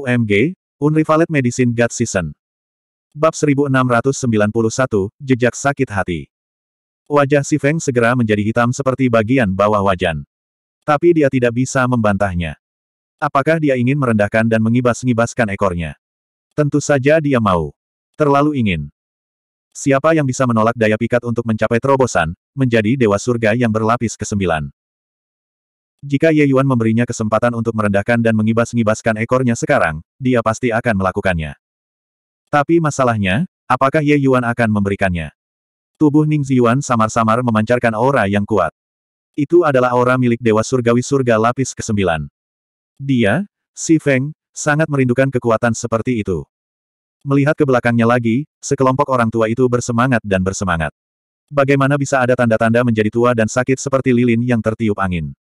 UMG, Unrivaled Medicine God Season. Bab 1691, Jejak Sakit Hati. Wajah Si Feng segera menjadi hitam seperti bagian bawah wajan. Tapi dia tidak bisa membantahnya. Apakah dia ingin merendahkan dan mengibas-ngibaskan ekornya? Tentu saja dia mau. Terlalu ingin. Siapa yang bisa menolak daya pikat untuk mencapai terobosan, menjadi dewa surga yang berlapis kesembilan. Jika Ye Yuan memberinya kesempatan untuk merendahkan dan mengibas-ngibaskan ekornya sekarang, dia pasti akan melakukannya. Tapi masalahnya, apakah Ye Yuan akan memberikannya? Tubuh Ning Ziyuan samar-samar memancarkan aura yang kuat. Itu adalah aura milik Dewa Surgawi Surga Lapis ke-9. Dia, Si Feng, sangat merindukan kekuatan seperti itu. Melihat ke belakangnya lagi, sekelompok orang tua itu bersemangat dan bersemangat. Bagaimana bisa ada tanda-tanda menjadi tua dan sakit seperti lilin yang tertiup angin?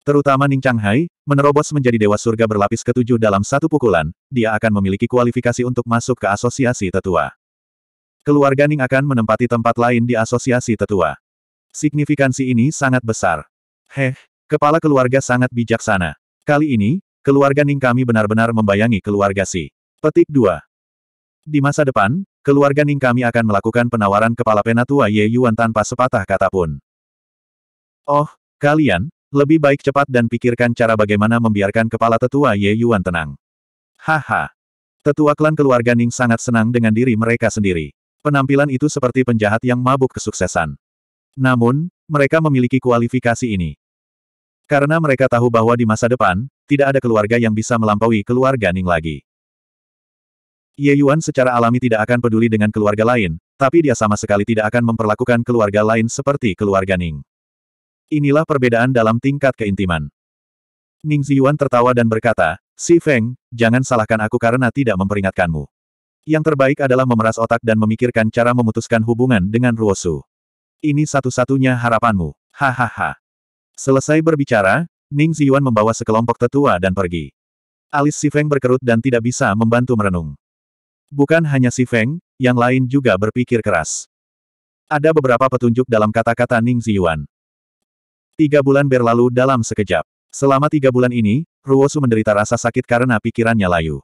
Terutama Ning Changhai, menerobos menjadi dewa surga berlapis ketujuh dalam satu pukulan, dia akan memiliki kualifikasi untuk masuk ke asosiasi tetua. Keluarga Ning akan menempati tempat lain di asosiasi tetua. Signifikansi ini sangat besar. Heh, kepala keluarga sangat bijaksana. Kali ini, keluarga Ning kami benar-benar membayangi keluarga Si. Petik 2. Di masa depan, keluarga Ning kami akan melakukan penawaran kepala penatua Ye Yuan tanpa sepatah kata pun. Oh, kalian, lebih baik cepat dan pikirkan cara bagaimana membiarkan kepala tetua Ye Yuan tenang. Haha. Tetua klan keluarga Ning sangat senang dengan diri mereka sendiri. Penampilan itu seperti penjahat yang mabuk kesuksesan. Namun, mereka memiliki kualifikasi ini. Karena mereka tahu bahwa di masa depan, tidak ada keluarga yang bisa melampaui keluarga Ning lagi. Ye Yuan secara alami tidak akan peduli dengan keluarga lain, tapi dia sama sekali tidak akan memperlakukan keluarga lain seperti keluarga Ning. Inilah perbedaan dalam tingkat keintiman. Ning Ziyuan tertawa dan berkata, Si Feng, jangan salahkan aku karena tidak memperingatkanmu. Yang terbaik adalah memeras otak dan memikirkan cara memutuskan hubungan dengan Ruosu. Ini satu-satunya harapanmu. Hahaha. Selesai berbicara, Ning Ziyuan membawa sekelompok tetua dan pergi. Alis Si Feng berkerut dan tidak bisa membantu merenung. Bukan hanya Si Feng, yang lain juga berpikir keras. Ada beberapa petunjuk dalam kata-kata Ning Ziyuan. Tiga bulan berlalu dalam sekejap. Selama tiga bulan ini, Ruosu menderita rasa sakit karena pikirannya layu.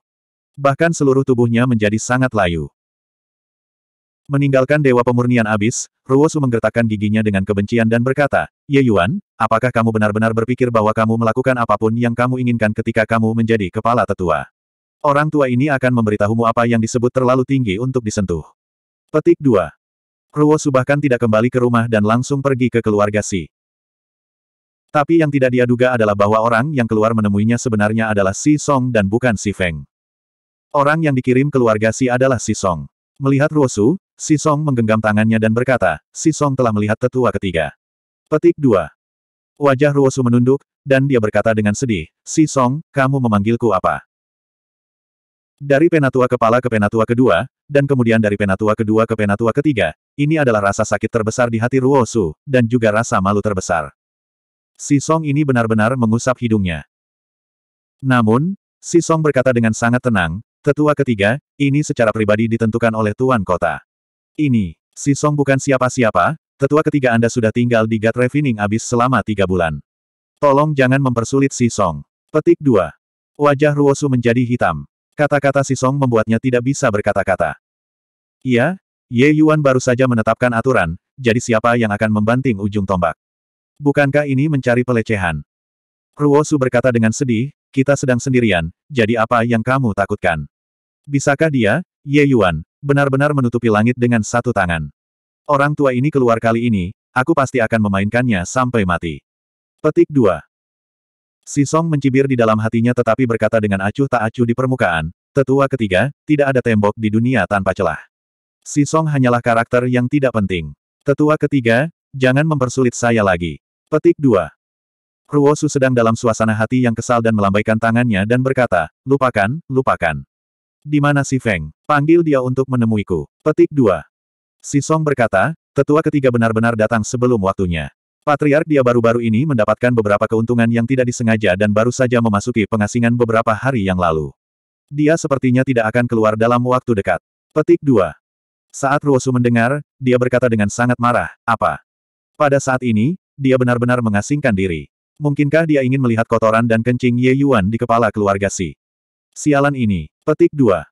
Bahkan seluruh tubuhnya menjadi sangat layu. Meninggalkan Dewa Pemurnian abis, Ruosu menggertakkan giginya dengan kebencian dan berkata, Ye Yuan, apakah kamu benar-benar berpikir bahwa kamu melakukan apapun yang kamu inginkan ketika kamu menjadi kepala tetua? Orang tua ini akan memberitahumu apa yang disebut terlalu tinggi untuk disentuh. Petik 2. Ruosu bahkan tidak kembali ke rumah dan langsung pergi ke keluarga Si. Tapi yang tidak dia duga adalah bahwa orang yang keluar menemuinya sebenarnya adalah Si Song dan bukan Si Feng. Orang yang dikirim keluarga Si adalah Si Song. Melihat Ruosu, Si Song menggenggam tangannya dan berkata, Si Song telah melihat tetua ketiga. Petik 2. Wajah Ruosu menunduk, dan dia berkata dengan sedih, Si Song, kamu memanggilku apa? Dari penatua kepala ke penatua kedua, dan kemudian dari penatua kedua ke penatua ketiga, ini adalah rasa sakit terbesar di hati Ruosu, dan juga rasa malu terbesar. Si Song ini benar-benar mengusap hidungnya. Namun, Si Song berkata dengan sangat tenang, tetua ketiga, ini secara pribadi ditentukan oleh Tuan Kota. Ini, Si Song bukan siapa-siapa, tetua ketiga Anda sudah tinggal di Gat Refining abis selama tiga bulan. Tolong jangan mempersulit Si Song. Petik 2. Wajah Ruosu menjadi hitam. Kata-kata Si Song membuatnya tidak bisa berkata-kata. Iya, Ye Yuan baru saja menetapkan aturan, jadi siapa yang akan membanting ujung tombak? Bukankah ini mencari pelecehan? Ruosu berkata dengan sedih, kita sedang sendirian, jadi apa yang kamu takutkan? Bisakah dia, Ye Yuan, benar-benar menutupi langit dengan satu tangan? Orang tua ini keluar kali ini, aku pasti akan memainkannya sampai mati. Petik 2. Si Song mencibir di dalam hatinya tetapi berkata dengan acuh tak acuh di permukaan, tetua ketiga, tidak ada tembok di dunia tanpa celah. Si Song hanyalah karakter yang tidak penting. Tetua ketiga, jangan mempersulit saya lagi. Petik 2. Ruosu sedang dalam suasana hati yang kesal dan melambaikan tangannya dan berkata, lupakan, lupakan. Di mana si Feng? Panggil dia untuk menemuiku. Petik 2. Si Song berkata, tetua ketiga benar-benar datang sebelum waktunya. Patriark dia baru-baru ini mendapatkan beberapa keuntungan yang tidak disengaja dan baru saja memasuki pengasingan beberapa hari yang lalu. Dia sepertinya tidak akan keluar dalam waktu dekat. Petik 2. Saat Ruosu mendengar, dia berkata dengan sangat marah, apa? Pada saat ini, dia benar-benar mengasingkan diri. Mungkinkah dia ingin melihat kotoran dan kencing Ye Yuan di kepala keluarga Si? Sialan ini. Petik 2.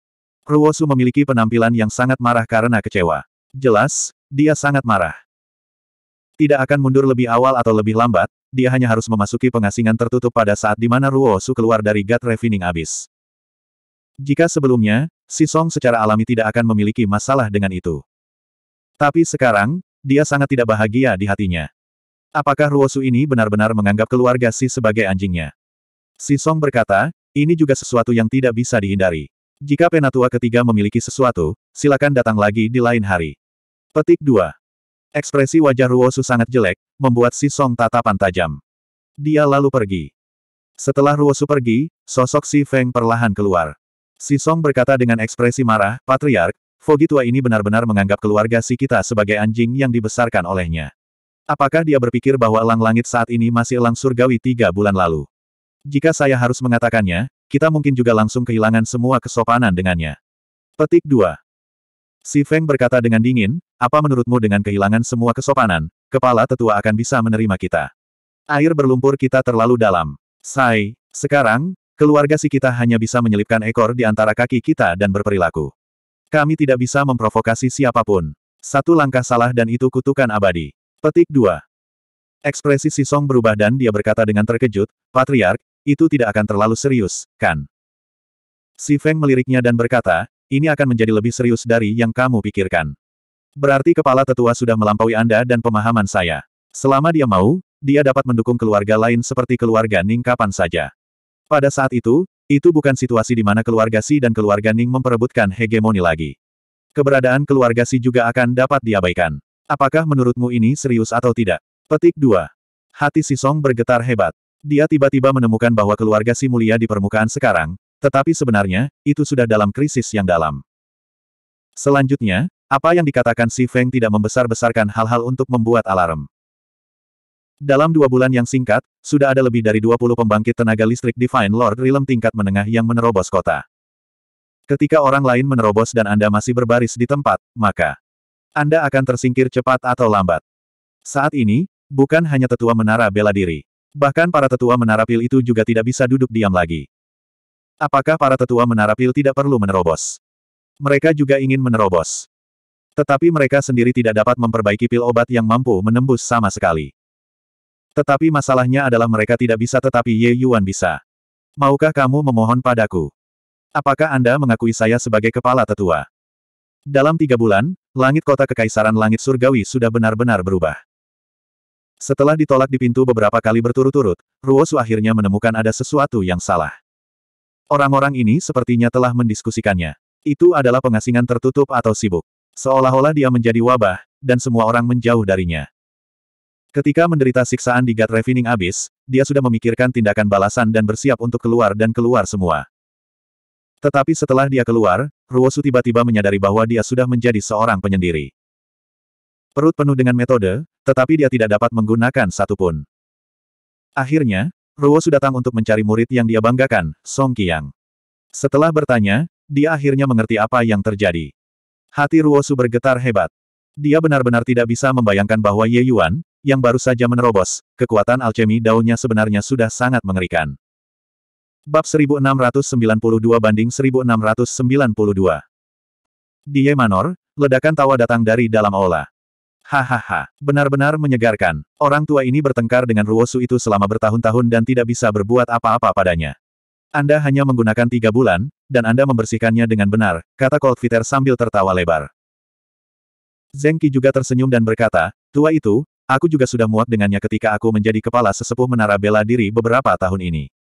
Ruosu memiliki penampilan yang sangat marah karena kecewa. Jelas, dia sangat marah. Tidak akan mundur lebih awal atau lebih lambat, dia hanya harus memasuki pengasingan tertutup pada saat di mana Ruosu keluar dari God Refining Abyss. Jika sebelumnya, Si Song secara alami tidak akan memiliki masalah dengan itu. Tapi sekarang, dia sangat tidak bahagia di hatinya. Apakah Ruosu ini benar-benar menganggap keluarga Si sebagai anjingnya? Si Song berkata, ini juga sesuatu yang tidak bisa dihindari. Jika penatua ketiga memiliki sesuatu, silakan datang lagi di lain hari. Petik 2. Ekspresi wajah Ruosu sangat jelek, membuat Si Song tatapan tajam. Dia lalu pergi. Setelah Ruosu pergi, sosok Si Feng perlahan keluar. Si Song berkata dengan ekspresi marah, Patriark, Fogi tua ini benar-benar menganggap keluarga Si kita sebagai anjing yang dibesarkan olehnya. Apakah dia berpikir bahwa elang langit saat ini masih elang surgawi tiga bulan lalu? Jika saya harus mengatakannya, kita mungkin juga langsung kehilangan semua kesopanan dengannya. Petik 2. Si Feng berkata dengan dingin, apa menurutmu dengan kehilangan semua kesopanan, kepala tetua akan bisa menerima kita. Air berlumpur kita terlalu dalam. Sai, sekarang, keluarga si kita hanya bisa menyelipkan ekor di antara kaki kita dan berperilaku. Kami tidak bisa memprovokasi siapapun. Satu langkah salah dan itu kutukan abadi. Petik 2. Ekspresi si Song berubah dan dia berkata dengan terkejut, Patriark, itu tidak akan terlalu serius, kan? Si Feng meliriknya dan berkata, ini akan menjadi lebih serius dari yang kamu pikirkan. Berarti kepala tetua sudah melampaui Anda dan pemahaman saya. Selama dia mau, dia dapat mendukung keluarga lain seperti keluarga Ning kapan saja. Pada saat itu, itu bukan situasi di mana keluarga Si dan keluarga Ning memperebutkan hegemoni lagi. Keberadaan keluarga Si juga akan dapat diabaikan. Apakah menurutmu ini serius atau tidak? Petik 2. Hati Si Song bergetar hebat. Dia tiba-tiba menemukan bahwa keluarga Si Mulia di permukaan sekarang, tetapi sebenarnya, itu sudah dalam krisis yang dalam. Selanjutnya, apa yang dikatakan Si Feng tidak membesar-besarkan hal-hal untuk membuat alarm. Dalam dua bulan yang singkat, sudah ada lebih dari 20 pembangkit tenaga listrik Divine Lord Realm tingkat menengah yang menerobos kota. Ketika orang lain menerobos dan Anda masih berbaris di tempat, maka anda akan tersingkir cepat atau lambat. Saat ini, bukan hanya tetua menara bela diri. Bahkan para tetua menara pil itu juga tidak bisa duduk diam lagi. Apakah para tetua menara pil tidak perlu menerobos? Mereka juga ingin menerobos. Tetapi mereka sendiri tidak dapat memperbaiki pil obat yang mampu menembus sama sekali. Tetapi masalahnya adalah mereka tidak bisa tetapi Ye Yuan bisa. Maukah kamu memohon padaku? Apakah Anda mengakui saya sebagai kepala tetua? Dalam tiga bulan, langit kota kekaisaran langit surgawi sudah benar-benar berubah. Setelah ditolak di pintu beberapa kali berturut-turut, Ruosu akhirnya menemukan ada sesuatu yang salah. Orang-orang ini sepertinya telah mendiskusikannya. Itu adalah pengasingan tertutup atau sibuk. Seolah-olah dia menjadi wabah, dan semua orang menjauh darinya. Ketika menderita siksaan di God Refining abis, dia sudah memikirkan tindakan balasan dan bersiap untuk keluar dan keluar semua. Tetapi setelah dia keluar, Ruosu tiba-tiba menyadari bahwa dia sudah menjadi seorang penyendiri. Perut penuh dengan metode, tetapi dia tidak dapat menggunakan satupun. Akhirnya, Ruosu datang untuk mencari murid yang dia banggakan, Song Qiang. Setelah bertanya, dia akhirnya mengerti apa yang terjadi. Hati Ruosu bergetar hebat. Dia benar-benar tidak bisa membayangkan bahwa Ye Yuan, yang baru saja menerobos, kekuatan alchemy daunnya sebenarnya sudah sangat mengerikan. Bab 1692 banding 1692. Di Yemanor, ledakan tawa datang dari dalam aula. Hahaha, benar-benar menyegarkan. Orang tua ini bertengkar dengan Ruosu itu selama bertahun-tahun dan tidak bisa berbuat apa-apa padanya. Anda hanya menggunakan tiga bulan, dan Anda membersihkannya dengan benar, kata Coldfeeder sambil tertawa lebar. Zengki juga tersenyum dan berkata, tua itu, aku juga sudah muak dengannya ketika aku menjadi kepala sesepuh menara bela diri beberapa tahun ini.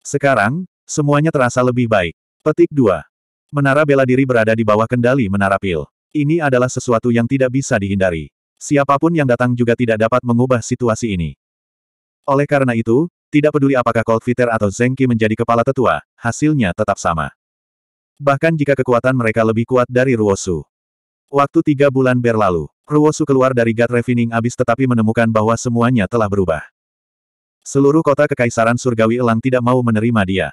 Sekarang, semuanya terasa lebih baik. Petik 2. Menara bela diri berada di bawah kendali menara pil. Ini adalah sesuatu yang tidak bisa dihindari. Siapapun yang datang juga tidak dapat mengubah situasi ini. Oleh karena itu, tidak peduli apakah Fitter atau Zengki menjadi kepala tetua, hasilnya tetap sama. Bahkan jika kekuatan mereka lebih kuat dari Ruosu. Waktu tiga bulan berlalu, Ruosu keluar dari God Refining abis tetapi menemukan bahwa semuanya telah berubah. Seluruh kota kekaisaran surgawi elang tidak mau menerima dia.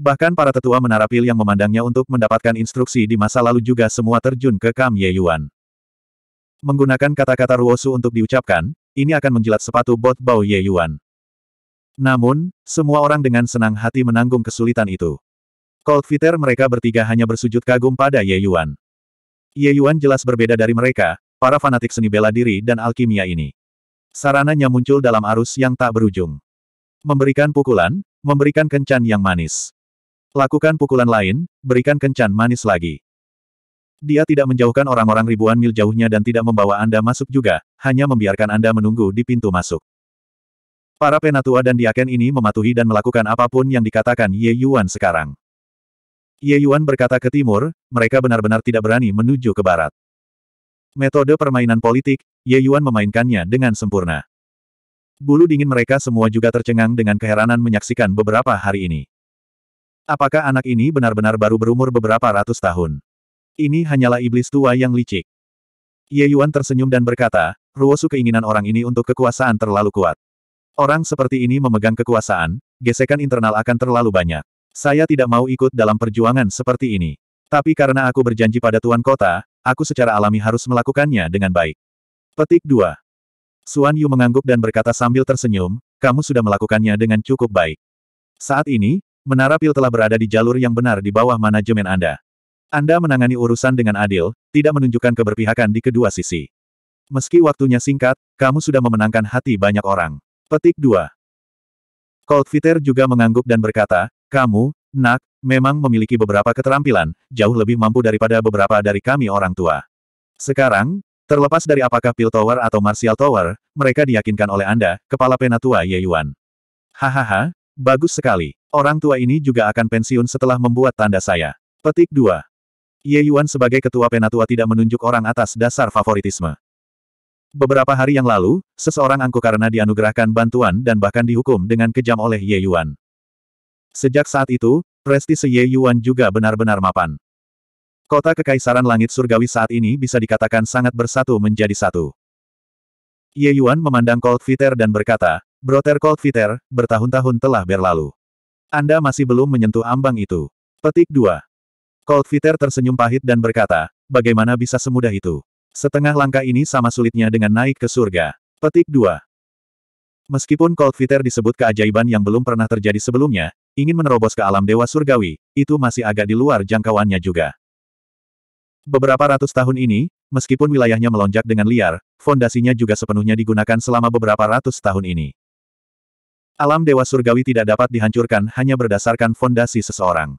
Bahkan para tetua menara pil yang memandangnya untuk mendapatkan instruksi di masa lalu juga semua terjun ke Kam Ye Yuan. Menggunakan kata-kata Ruosu untuk diucapkan, ini akan menjilat sepatu bot Bao Ye Yuan. Namun, semua orang dengan senang hati menanggung kesulitan itu. Cold Fitter mereka bertiga hanya bersujud kagum pada Ye Yuan. Ye Yuan jelas berbeda dari mereka, para fanatik seni bela diri dan alkimia ini sarananya muncul dalam arus yang tak berujung. Memberikan pukulan, memberikan kencan yang manis. Lakukan pukulan lain, berikan kencan manis lagi. Dia tidak menjauhkan orang-orang ribuan mil jauhnya dan tidak membawa Anda masuk juga, hanya membiarkan Anda menunggu di pintu masuk. Para penatua dan diaken ini mematuhi dan melakukan apapun yang dikatakan Ye Yuan sekarang. Ye Yuan berkata ke timur, mereka benar-benar tidak berani menuju ke barat. Metode permainan politik, Ye Yuan memainkannya dengan sempurna. Bulu dingin mereka semua juga tercengang dengan keheranan menyaksikan beberapa hari ini. Apakah anak ini benar-benar baru berumur beberapa ratus tahun? Ini hanyalah iblis tua yang licik. Ye Yuan tersenyum dan berkata, Ruosu keinginan orang ini untuk kekuasaan terlalu kuat. Orang seperti ini memegang kekuasaan, gesekan internal akan terlalu banyak. Saya tidak mau ikut dalam perjuangan seperti ini. Tapi karena aku berjanji pada Tuan Kota, aku secara alami harus melakukannya dengan baik. Petik 2. Suan Yu mengangguk dan berkata sambil tersenyum, kamu sudah melakukannya dengan cukup baik. Saat ini, Menara Pil telah berada di jalur yang benar di bawah manajemen Anda. Anda menangani urusan dengan adil, tidak menunjukkan keberpihakan di kedua sisi. Meski waktunya singkat, kamu sudah memenangkan hati banyak orang. Petik 2. Cold Fitter juga mengangguk dan berkata, kamu, nak, memang memiliki beberapa keterampilan, jauh lebih mampu daripada beberapa dari kami orang tua. Sekarang, terlepas dari apakah Pil Tower atau Martial Tower, mereka diyakinkan oleh Anda, kepala penatua Ye Yuan. Hahaha, bagus sekali. Orang tua ini juga akan pensiun setelah membuat tanda saya. Petik 2. Ye Yuan sebagai ketua penatua tidak menunjuk orang atas dasar favoritisme. Beberapa hari yang lalu, seseorang angku karena dianugerahkan bantuan dan bahkan dihukum dengan kejam oleh Ye Yuan. Sejak saat itu, prestise Ye Yuan juga benar-benar mapan. Kota Kekaisaran Langit Surgawi saat ini bisa dikatakan sangat bersatu menjadi satu. Ye Yuan memandang Cold Fitter dan berkata, "Brother Cold Fitter, bertahun-tahun telah berlalu. Anda masih belum menyentuh ambang itu. Petik 2. Cold Fitter tersenyum pahit dan berkata, bagaimana bisa semudah itu? Setengah langkah ini sama sulitnya dengan naik ke surga. Petik 2. Meskipun Cold Fitter disebut keajaiban yang belum pernah terjadi sebelumnya, ingin menerobos ke alam dewa surgawi, itu masih agak di luar jangkauannya juga. Beberapa ratus tahun ini, meskipun wilayahnya melonjak dengan liar, fondasinya juga sepenuhnya digunakan selama beberapa ratus tahun ini. Alam dewa surgawi tidak dapat dihancurkan hanya berdasarkan fondasi seseorang.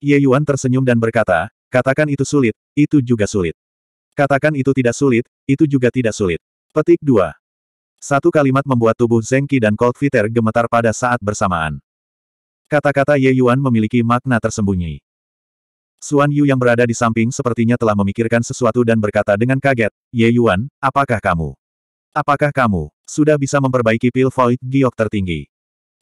Ye Yuan tersenyum dan berkata, katakan itu sulit, itu juga sulit. Katakan itu tidak sulit, itu juga tidak sulit. Petik 2. Satu kalimat membuat tubuh Zengki dan Cold Fitter gemetar pada saat bersamaan. Kata-kata Ye Yuan memiliki makna tersembunyi. Xuan Yu yang berada di samping sepertinya telah memikirkan sesuatu dan berkata dengan kaget, Ye Yuan, apakah kamu? Apakah kamu sudah bisa memperbaiki pil void giok tertinggi?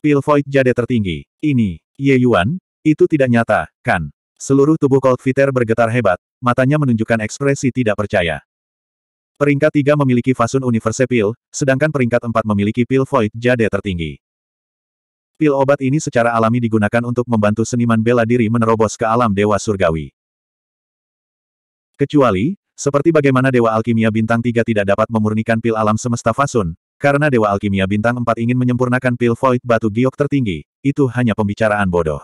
Pil void jade tertinggi. Ini, Ye Yuan, itu tidak nyata, kan? Seluruh tubuh Cold Fitter bergetar hebat, matanya menunjukkan ekspresi tidak percaya. Peringkat 3 memiliki fasun universe pil, sedangkan peringkat 4 memiliki pil void jade tertinggi. Pil obat ini secara alami digunakan untuk membantu seniman bela diri menerobos ke alam Dewa Surgawi. Kecuali, seperti bagaimana Dewa Alkimia Bintang 3 tidak dapat memurnikan pil alam semesta fasun, karena Dewa Alkimia Bintang 4 ingin menyempurnakan pil void batu giok tertinggi, itu hanya pembicaraan bodoh.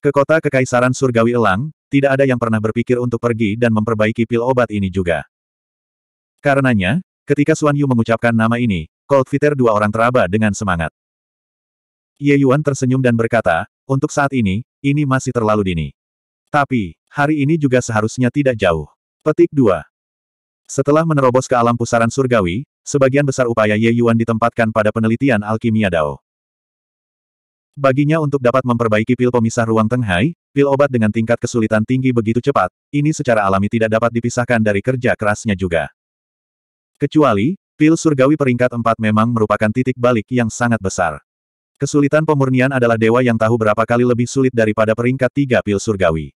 Ke kota Kekaisaran Surgawi Elang, tidak ada yang pernah berpikir untuk pergi dan memperbaiki pil obat ini juga. Karenanya, ketika Suan Yu mengucapkan nama ini, Cold Fitter dua orang teraba dengan semangat. Ye Yuan tersenyum dan berkata, untuk saat ini, ini masih terlalu dini. Tapi, hari ini juga seharusnya tidak jauh. Petik 2. Setelah menerobos ke alam pusaran surgawi, sebagian besar upaya Ye Yuan ditempatkan pada penelitian alkimia Dao. Baginya untuk dapat memperbaiki pil pemisah ruang Tenghai, pil obat dengan tingkat kesulitan tinggi begitu cepat, ini secara alami tidak dapat dipisahkan dari kerja kerasnya juga. Kecuali, pil surgawi peringkat 4 memang merupakan titik balik yang sangat besar. Kesulitan pemurnian adalah dewa yang tahu berapa kali lebih sulit daripada peringkat tiga pil surgawi.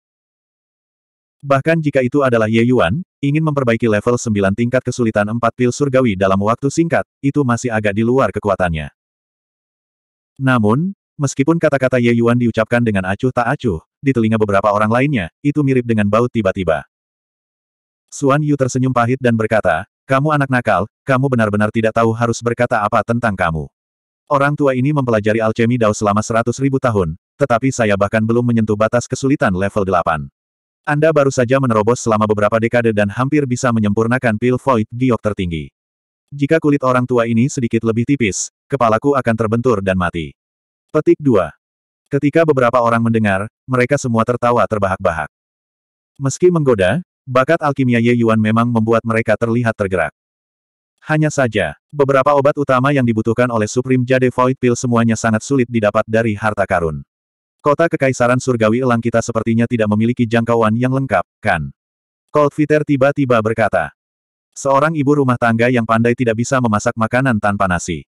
Bahkan jika itu adalah Ye Yuan, ingin memperbaiki level sembilan tingkat kesulitan empat pil surgawi dalam waktu singkat, itu masih agak di luar kekuatannya. Namun, meskipun kata-kata Ye Yuan diucapkan dengan acuh tak acuh, di telinga beberapa orang lainnya, itu mirip dengan baut tiba-tiba. Suan Yu tersenyum pahit dan berkata, kamu anak nakal, kamu benar-benar tidak tahu harus berkata apa tentang kamu. Orang tua ini mempelajari alchemy Dao selama seratus ribu tahun, tetapi saya bahkan belum menyentuh batas kesulitan level 8. Anda baru saja menerobos selama beberapa dekade dan hampir bisa menyempurnakan pil void giok tertinggi. Jika kulit orang tua ini sedikit lebih tipis, kepalaku akan terbentur dan mati. Petik 2. Ketika beberapa orang mendengar, mereka semua tertawa terbahak-bahak. Meski menggoda, bakat alkimia Ye Yuan memang membuat mereka terlihat tergerak. Hanya saja, beberapa obat utama yang dibutuhkan oleh Supreme Jade Void Pill semuanya sangat sulit didapat dari harta karun. Kota Kekaisaran Surgawi Elang kita sepertinya tidak memiliki jangkauan yang lengkap, kan? Fitter tiba-tiba berkata. Seorang ibu rumah tangga yang pandai tidak bisa memasak makanan tanpa nasi.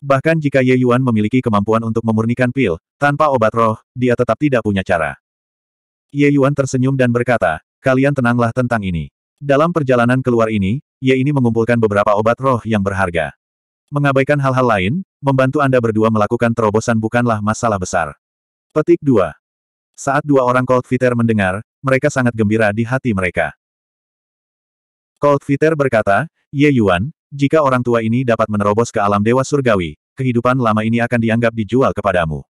Bahkan jika Ye Yuan memiliki kemampuan untuk memurnikan pil, tanpa obat roh, dia tetap tidak punya cara. Ye Yuan tersenyum dan berkata, kalian tenanglah tentang ini. Dalam perjalanan keluar ini, Ye ini mengumpulkan beberapa obat roh yang berharga. Mengabaikan hal-hal lain, membantu Anda berdua melakukan terobosan bukanlah masalah besar. Petik 2. Saat dua orang Cold Fitter mendengar, mereka sangat gembira di hati mereka. Cold Fitter berkata, Ye Yuan, jika orang tua ini dapat menerobos ke alam dewa surgawi, kehidupan lama ini akan dianggap dijual kepadamu.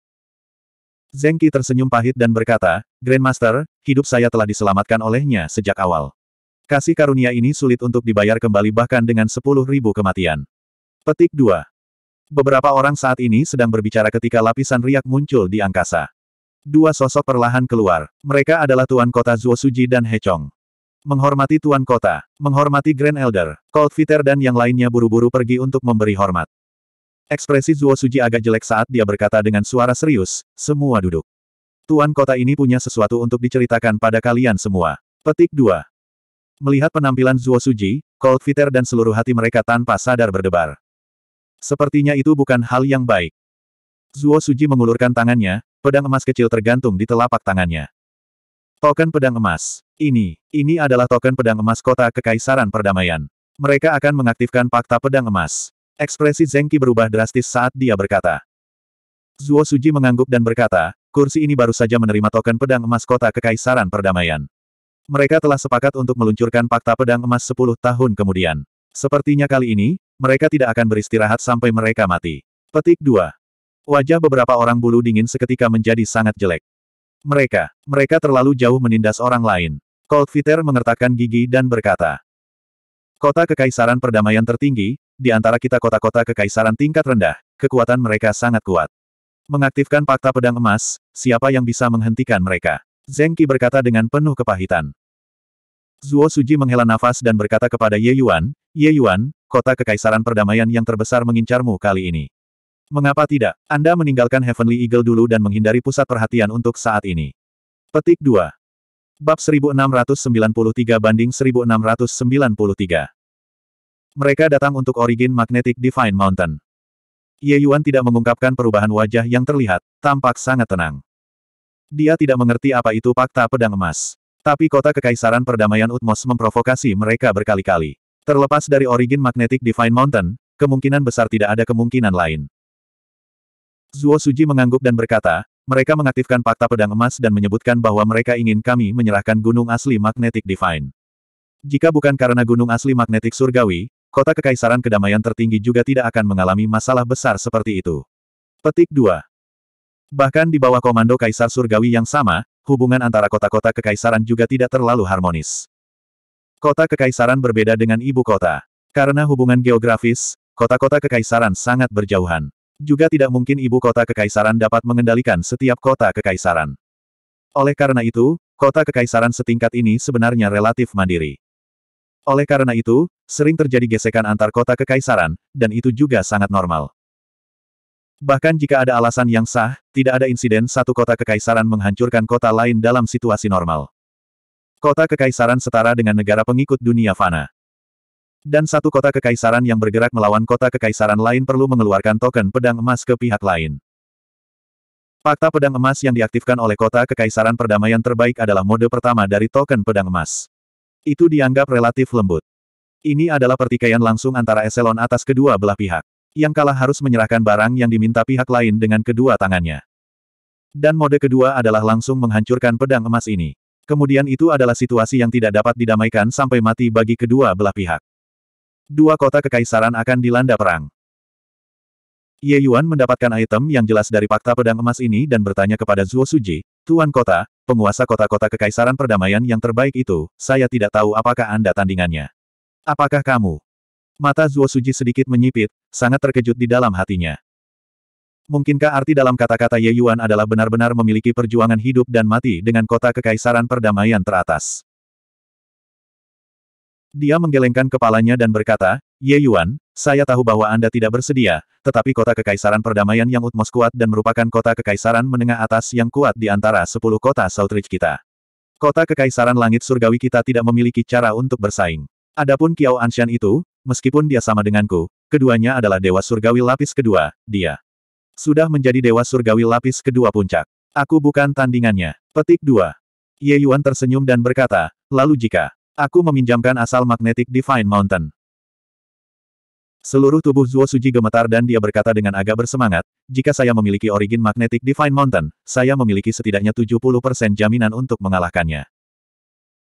Zengki tersenyum pahit dan berkata, Grandmaster, hidup saya telah diselamatkan olehnya sejak awal. Kasih karunia ini sulit untuk dibayar kembali bahkan dengan ribu kematian. Petik 2. Beberapa orang saat ini sedang berbicara ketika lapisan riak muncul di angkasa. Dua sosok perlahan keluar. Mereka adalah Tuan Kota Zuo Suji dan Hechong. Menghormati Tuan Kota, menghormati Grand Elder, Cold Fitter dan yang lainnya buru-buru pergi untuk memberi hormat. Ekspresi Zuo Suji agak jelek saat dia berkata dengan suara serius, semua duduk. Tuan kota ini punya sesuatu untuk diceritakan pada kalian semua. Petik 2. Melihat penampilan Zuo Suji, Cold Fitter dan seluruh hati mereka tanpa sadar berdebar. Sepertinya itu bukan hal yang baik. Zuo Suji mengulurkan tangannya, pedang emas kecil tergantung di telapak tangannya. Token pedang emas. Ini, ini adalah token pedang emas kota Kekaisaran Perdamaian. Mereka akan mengaktifkan fakta pedang emas. Ekspresi Zengki berubah drastis saat dia berkata. Zuo Suji mengangguk dan berkata, kursi ini baru saja menerima token pedang emas kota Kekaisaran Perdamaian. Mereka telah sepakat untuk meluncurkan fakta pedang emas 10 tahun kemudian. Sepertinya kali ini, mereka tidak akan beristirahat sampai mereka mati. Petik 2. Wajah beberapa orang bulu dingin seketika menjadi sangat jelek. Mereka, mereka terlalu jauh menindas orang lain. Fitter mengertakkan gigi dan berkata, Kota Kekaisaran Perdamaian tertinggi, di antara kita kota-kota kekaisaran tingkat rendah, kekuatan mereka sangat kuat. Mengaktifkan fakta pedang emas, siapa yang bisa menghentikan mereka? Zengki berkata dengan penuh kepahitan. Zuo Suji menghela nafas dan berkata kepada Ye Yuan, Ye Yuan, kota kekaisaran perdamaian yang terbesar mengincarmu kali ini. Mengapa tidak? Anda meninggalkan Heavenly Eagle dulu dan menghindari pusat perhatian untuk saat ini. Petik 2. Bab 1693 banding 1693. Mereka datang untuk origin magnetic Divine Mountain. Ye Yuan tidak mengungkapkan perubahan wajah yang terlihat, tampak sangat tenang. Dia tidak mengerti apa itu fakta pedang emas. Tapi kota kekaisaran perdamaian Utmos memprovokasi mereka berkali-kali. Terlepas dari origin magnetik Divine Mountain, kemungkinan besar tidak ada kemungkinan lain. Zuo Suji mengangguk dan berkata, mereka mengaktifkan fakta pedang emas dan menyebutkan bahwa mereka ingin kami menyerahkan gunung asli magnetik Divine. Jika bukan karena gunung asli magnetik surgawi, kota kekaisaran kedamaian tertinggi juga tidak akan mengalami masalah besar seperti itu. Petik 2. Bahkan di bawah komando Kaisar Surgawi yang sama, hubungan antara kota-kota kekaisaran juga tidak terlalu harmonis. Kota kekaisaran berbeda dengan ibu kota. Karena hubungan geografis, kota-kota kekaisaran sangat berjauhan. Juga tidak mungkin ibu kota kekaisaran dapat mengendalikan setiap kota kekaisaran. Oleh karena itu, kota kekaisaran setingkat ini sebenarnya relatif mandiri. Oleh karena itu, sering terjadi gesekan antar kota kekaisaran, dan itu juga sangat normal. Bahkan jika ada alasan yang sah, tidak ada insiden satu kota kekaisaran menghancurkan kota lain dalam situasi normal. Kota kekaisaran setara dengan negara pengikut dunia fana. Dan satu kota kekaisaran yang bergerak melawan kota kekaisaran lain perlu mengeluarkan token pedang emas ke pihak lain. Fakta pedang emas yang diaktifkan oleh kota kekaisaran perdamaian terbaik adalah mode pertama dari token pedang emas. Itu dianggap relatif lembut. Ini adalah pertikaian langsung antara eselon atas kedua belah pihak yang kalah harus menyerahkan barang yang diminta pihak lain dengan kedua tangannya. Dan mode kedua adalah langsung menghancurkan pedang emas ini. Kemudian itu adalah situasi yang tidak dapat didamaikan sampai mati bagi kedua belah pihak. Dua kota kekaisaran akan dilanda perang. Ye Yuan mendapatkan item yang jelas dari fakta pedang emas ini dan bertanya kepada Zuo Suji, Tuan Kota, penguasa kota-kota kekaisaran perdamaian yang terbaik itu, saya tidak tahu apakah Anda tandingannya. Apakah kamu? Mata Zuo Suji sedikit menyipit, sangat terkejut di dalam hatinya. Mungkinkah arti dalam kata-kata Ye Yuan adalah benar-benar memiliki perjuangan hidup dan mati dengan kota kekaisaran perdamaian teratas? Dia menggelengkan kepalanya dan berkata, Ye Yuan, saya tahu bahwa Anda tidak bersedia, tetapi kota kekaisaran perdamaian yang utmos kuat dan merupakan kota kekaisaran menengah atas yang kuat di antara sepuluh kota Southridge kita. Kota kekaisaran langit surgawi kita tidak memiliki cara untuk bersaing. Adapun Kiao Anshan itu, meskipun dia sama denganku, Keduanya adalah Dewa Surgawi Lapis Kedua, dia. Sudah menjadi Dewa Surgawi Lapis Kedua Puncak. Aku bukan tandingannya. Petik 2. Ye Yuan tersenyum dan berkata, lalu jika aku meminjamkan asal magnetik Divine Mountain. Seluruh tubuh Zuo Suji gemetar dan dia berkata dengan agak bersemangat, jika saya memiliki origin magnetik Divine Mountain, saya memiliki setidaknya 70% jaminan untuk mengalahkannya.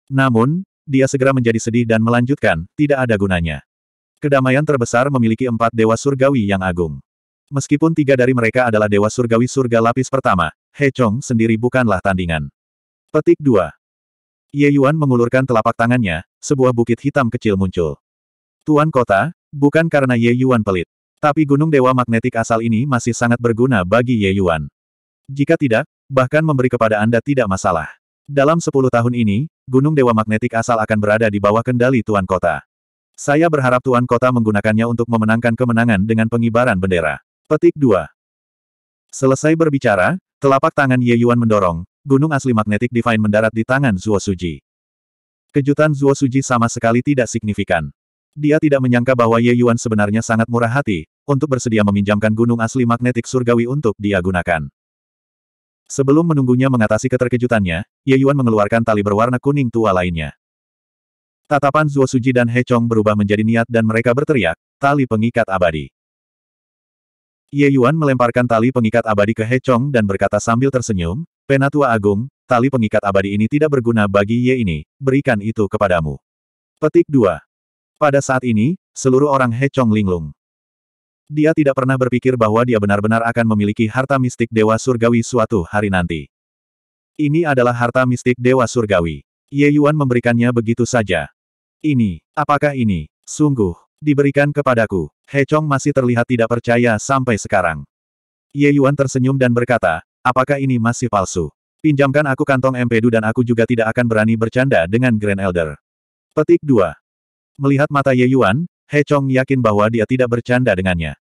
Namun, dia segera menjadi sedih dan melanjutkan, tidak ada gunanya. Kedamaian terbesar memiliki empat dewa surgawi yang agung. Meskipun tiga dari mereka adalah dewa surgawi surga lapis pertama, He Chong sendiri bukanlah tandingan. Petik 2. Ye Yuan mengulurkan telapak tangannya, sebuah bukit hitam kecil muncul. Tuan kota, bukan karena Ye Yuan pelit. Tapi gunung dewa magnetik asal ini masih sangat berguna bagi Ye Yuan. Jika tidak, bahkan memberi kepada Anda tidak masalah. Dalam sepuluh tahun ini, gunung dewa magnetik asal akan berada di bawah kendali Tuan Kota. Saya berharap Tuan Kota menggunakannya untuk memenangkan kemenangan dengan pengibaran bendera. Petik 2. Selesai berbicara, telapak tangan Ye Yuan mendorong, gunung asli magnetik divine mendarat di tangan Zuo Suji. Kejutan Zuo Suji sama sekali tidak signifikan. Dia tidak menyangka bahwa Ye Yuan sebenarnya sangat murah hati, untuk bersedia meminjamkan gunung asli magnetik surgawi untuk dia gunakan. Sebelum menunggunya mengatasi keterkejutannya, Ye Yuan mengeluarkan tali berwarna kuning tua lainnya. Tatapan Zuo Suji dan He Chong berubah menjadi niat dan mereka berteriak, tali pengikat abadi. Ye Yuan melemparkan tali pengikat abadi ke He Chong dan berkata sambil tersenyum, Penatua Agung, tali pengikat abadi ini tidak berguna bagi Ye ini, berikan itu kepadamu. Petik 2. Pada saat ini, seluruh orang He Chong linglung. Dia tidak pernah berpikir bahwa dia benar-benar akan memiliki harta mistik Dewa Surgawi suatu hari nanti. Ini adalah harta mistik Dewa Surgawi. Ye Yuan memberikannya begitu saja. Ini, apakah ini? Sungguh, diberikan kepadaku. He Chong masih terlihat tidak percaya sampai sekarang. Ye Yuan tersenyum dan berkata, apakah ini masih palsu? Pinjamkan aku kantong empedu dan aku juga tidak akan berani bercanda dengan Grand Elder. Petik 2. Melihat mata Ye Yuan, He Chong yakin bahwa dia tidak bercanda dengannya.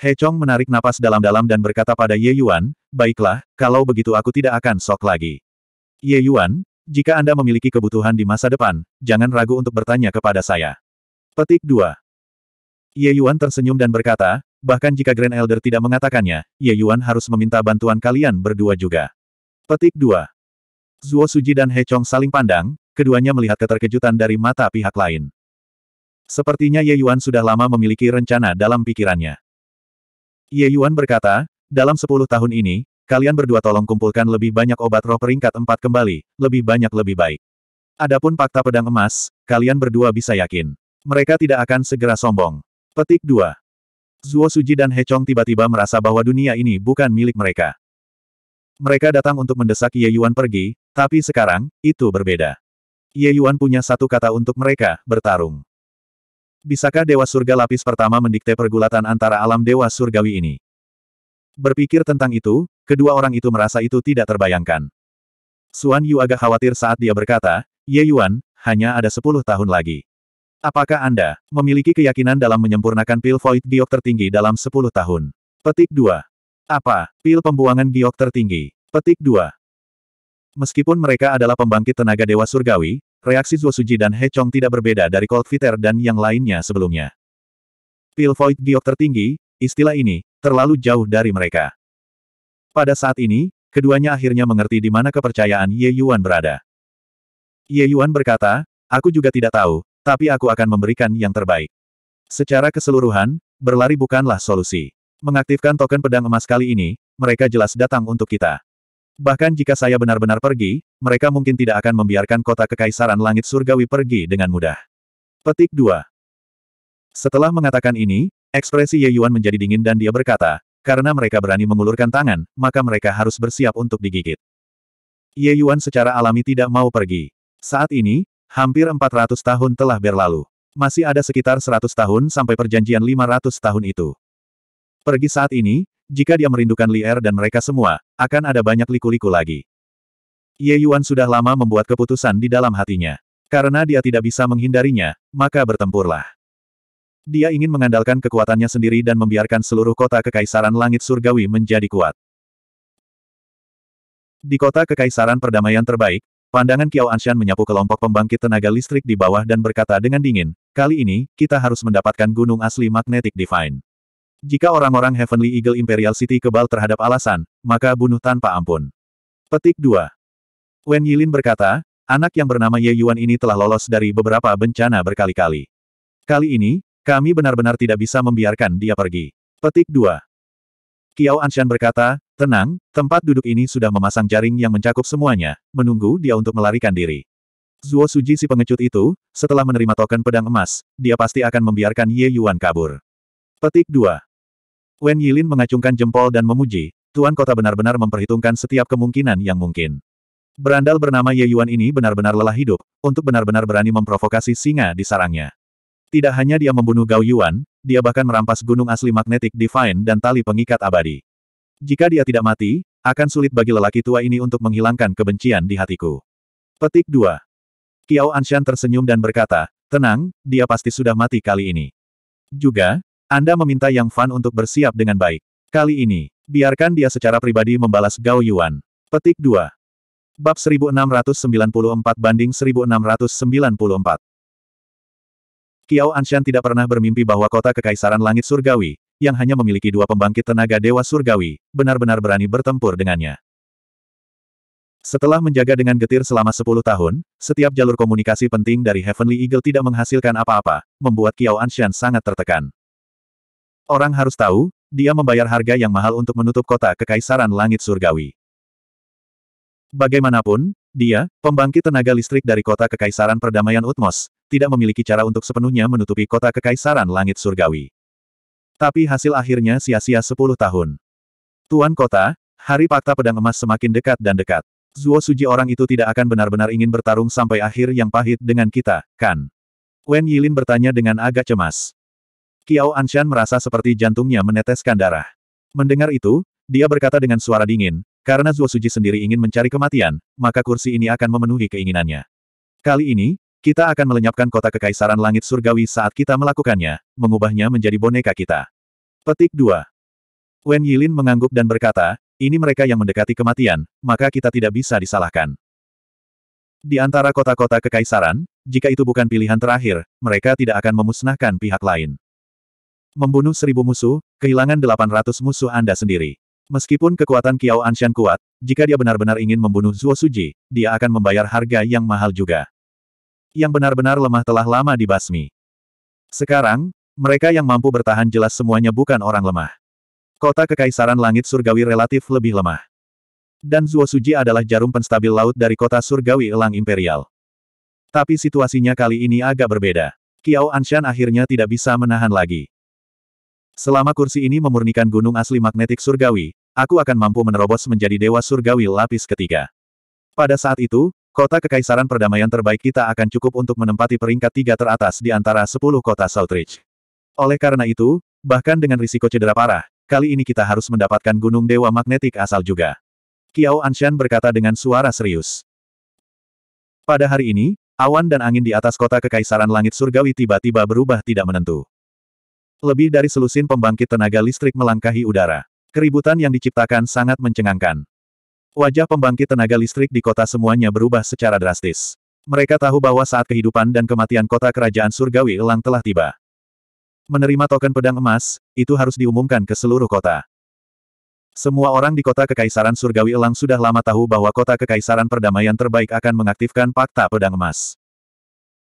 He Chong menarik napas dalam-dalam dan berkata pada Ye Yuan, baiklah, kalau begitu aku tidak akan sok lagi. Ye Yuan, jika Anda memiliki kebutuhan di masa depan, jangan ragu untuk bertanya kepada saya. Petik 2. Ye Yuan tersenyum dan berkata, bahkan jika Grand Elder tidak mengatakannya, Ye Yuan harus meminta bantuan kalian berdua juga. Petik 2. Zuo Suji dan He Chong saling pandang, keduanya melihat keterkejutan dari mata pihak lain. Sepertinya Ye Yuan sudah lama memiliki rencana dalam pikirannya. Ye Yuan berkata, dalam sepuluh tahun ini, kalian berdua tolong kumpulkan lebih banyak obat roh peringkat empat kembali, lebih banyak lebih baik. Adapun fakta pedang emas, kalian berdua bisa yakin. Mereka tidak akan segera sombong. Petik 2. Zuo Suji dan He Chong tiba-tiba merasa bahwa dunia ini bukan milik mereka. Mereka datang untuk mendesak Ye Yuan pergi, tapi sekarang, itu berbeda. Ye Yuan punya satu kata untuk mereka, bertarung. Bisakah Dewa Surga Lapis pertama mendikte pergulatan antara alam Dewa Surgawi ini? Berpikir tentang itu, Kedua orang itu merasa itu tidak terbayangkan. Suan Yu agak khawatir saat dia berkata, Ye Yuan, hanya ada sepuluh tahun lagi. Apakah Anda memiliki keyakinan dalam menyempurnakan pil void giok tertinggi dalam sepuluh tahun? Petik 2. Apa? Pil pembuangan giok tertinggi. Petik 2. Meskipun mereka adalah pembangkit tenaga dewa surgawi, reaksi Zuo Suji dan He Chong tidak berbeda dari Cold Fitter dan yang lainnya sebelumnya. Pil void giok tertinggi, istilah ini, terlalu jauh dari mereka. Pada saat ini, keduanya akhirnya mengerti di mana kepercayaan Ye Yuan berada. Ye Yuan berkata, aku juga tidak tahu, tapi aku akan memberikan yang terbaik. Secara keseluruhan, berlari bukanlah solusi. Mengaktifkan token pedang emas kali ini, mereka jelas datang untuk kita. Bahkan jika saya benar-benar pergi, mereka mungkin tidak akan membiarkan kota kekaisaran langit surgawi pergi dengan mudah. Petik 2. Setelah mengatakan ini, ekspresi Ye Yuan menjadi dingin dan dia berkata, karena mereka berani mengulurkan tangan, maka mereka harus bersiap untuk digigit. Ye Yuan secara alami tidak mau pergi. Saat ini, hampir 400 tahun telah berlalu. Masih ada sekitar 100 tahun sampai perjanjian 500 tahun itu. Pergi saat ini, jika dia merindukan Li Er dan mereka semua, akan ada banyak liku-liku lagi. Ye Yuan sudah lama membuat keputusan di dalam hatinya. Karena dia tidak bisa menghindarinya, maka bertempurlah. Dia ingin mengandalkan kekuatannya sendiri dan membiarkan seluruh kota Kekaisaran Langit Surgawi menjadi kuat. Di kota Kekaisaran Perdamaian Terbaik, pandangan Kiao Anshan menyapu kelompok pembangkit tenaga listrik di bawah dan berkata dengan dingin, kali ini, kita harus mendapatkan gunung asli magnetik divine. Jika orang-orang Heavenly Eagle Imperial City kebal terhadap alasan, maka bunuh tanpa ampun. Petik 2. Wen Yilin berkata, anak yang bernama Ye Yuan ini telah lolos dari beberapa bencana berkali-kali. Kali ini, kami benar-benar tidak bisa membiarkan dia pergi. Petik 2. Kiao Anshan berkata, tenang, tempat duduk ini sudah memasang jaring yang mencakup semuanya, menunggu dia untuk melarikan diri. Zuo Suji si pengecut itu, setelah menerima token pedang emas, dia pasti akan membiarkan Ye Yuan kabur. Petik 2. Wen Yilin mengacungkan jempol dan memuji, Tuan Kota benar-benar memperhitungkan setiap kemungkinan yang mungkin. Berandal bernama Ye Yuan ini benar-benar lelah hidup, untuk benar-benar berani memprovokasi singa di sarangnya. Tidak hanya dia membunuh Gao Yuan, dia bahkan merampas gunung asli magnetik Divine dan tali pengikat abadi. Jika dia tidak mati, akan sulit bagi lelaki tua ini untuk menghilangkan kebencian di hatiku. Petik 2. Kiao Anshan tersenyum dan berkata, tenang, dia pasti sudah mati kali ini. Juga, Anda meminta Yang Fan untuk bersiap dengan baik. Kali ini, biarkan dia secara pribadi membalas Gao Yuan. Petik 2. Bab 1694 banding 1694 Kiao Anshan tidak pernah bermimpi bahwa kota Kekaisaran Langit Surgawi, yang hanya memiliki dua pembangkit tenaga Dewa Surgawi, benar-benar berani bertempur dengannya. Setelah menjaga dengan getir selama 10 tahun, setiap jalur komunikasi penting dari Heavenly Eagle tidak menghasilkan apa-apa, membuat Kiao Anshan sangat tertekan. Orang harus tahu, dia membayar harga yang mahal untuk menutup kota Kekaisaran Langit Surgawi. Bagaimanapun, dia, pembangkit tenaga listrik dari kota Kekaisaran Perdamaian Utmos, tidak memiliki cara untuk sepenuhnya menutupi kota kekaisaran langit surgawi. Tapi hasil akhirnya sia-sia 10 tahun. Tuan kota, hari patah pedang emas semakin dekat dan dekat. Zuo Suji orang itu tidak akan benar-benar ingin bertarung sampai akhir yang pahit dengan kita, kan? Wen Yilin bertanya dengan agak cemas. Kiao Anshan merasa seperti jantungnya meneteskan darah. Mendengar itu, dia berkata dengan suara dingin, karena Zuo Suji sendiri ingin mencari kematian, maka kursi ini akan memenuhi keinginannya. Kali ini, kita akan melenyapkan kota kekaisaran langit surgawi saat kita melakukannya, mengubahnya menjadi boneka kita. Petik 2. Wen Yilin mengangguk dan berkata, ini mereka yang mendekati kematian, maka kita tidak bisa disalahkan. Di antara kota-kota kekaisaran, jika itu bukan pilihan terakhir, mereka tidak akan memusnahkan pihak lain. Membunuh seribu musuh, kehilangan delapan ratus musuh Anda sendiri. Meskipun kekuatan Kiao Anshan kuat, jika dia benar-benar ingin membunuh Zuo Suji, dia akan membayar harga yang mahal juga yang benar-benar lemah telah lama dibasmi. Sekarang, mereka yang mampu bertahan jelas semuanya bukan orang lemah. Kota Kekaisaran Langit Surgawi relatif lebih lemah. Dan Zuo Suji adalah jarum penstabil laut dari kota Surgawi Elang Imperial. Tapi situasinya kali ini agak berbeda. Kiao Anshan akhirnya tidak bisa menahan lagi. Selama kursi ini memurnikan gunung asli magnetik surgawi, aku akan mampu menerobos menjadi dewa surgawi lapis ketiga. Pada saat itu, Kota Kekaisaran Perdamaian terbaik kita akan cukup untuk menempati peringkat tiga teratas di antara sepuluh kota Southridge. Oleh karena itu, bahkan dengan risiko cedera parah, kali ini kita harus mendapatkan gunung dewa magnetik asal juga. Kiao Anshan berkata dengan suara serius. Pada hari ini, awan dan angin di atas kota Kekaisaran Langit Surgawi tiba-tiba berubah tidak menentu. Lebih dari selusin pembangkit tenaga listrik melangkahi udara. Keributan yang diciptakan sangat mencengangkan. Wajah pembangkit tenaga listrik di kota semuanya berubah secara drastis. Mereka tahu bahwa saat kehidupan dan kematian kota kerajaan surgawi elang telah tiba. Menerima token pedang emas, itu harus diumumkan ke seluruh kota. Semua orang di kota kekaisaran surgawi elang sudah lama tahu bahwa kota kekaisaran perdamaian terbaik akan mengaktifkan fakta pedang emas.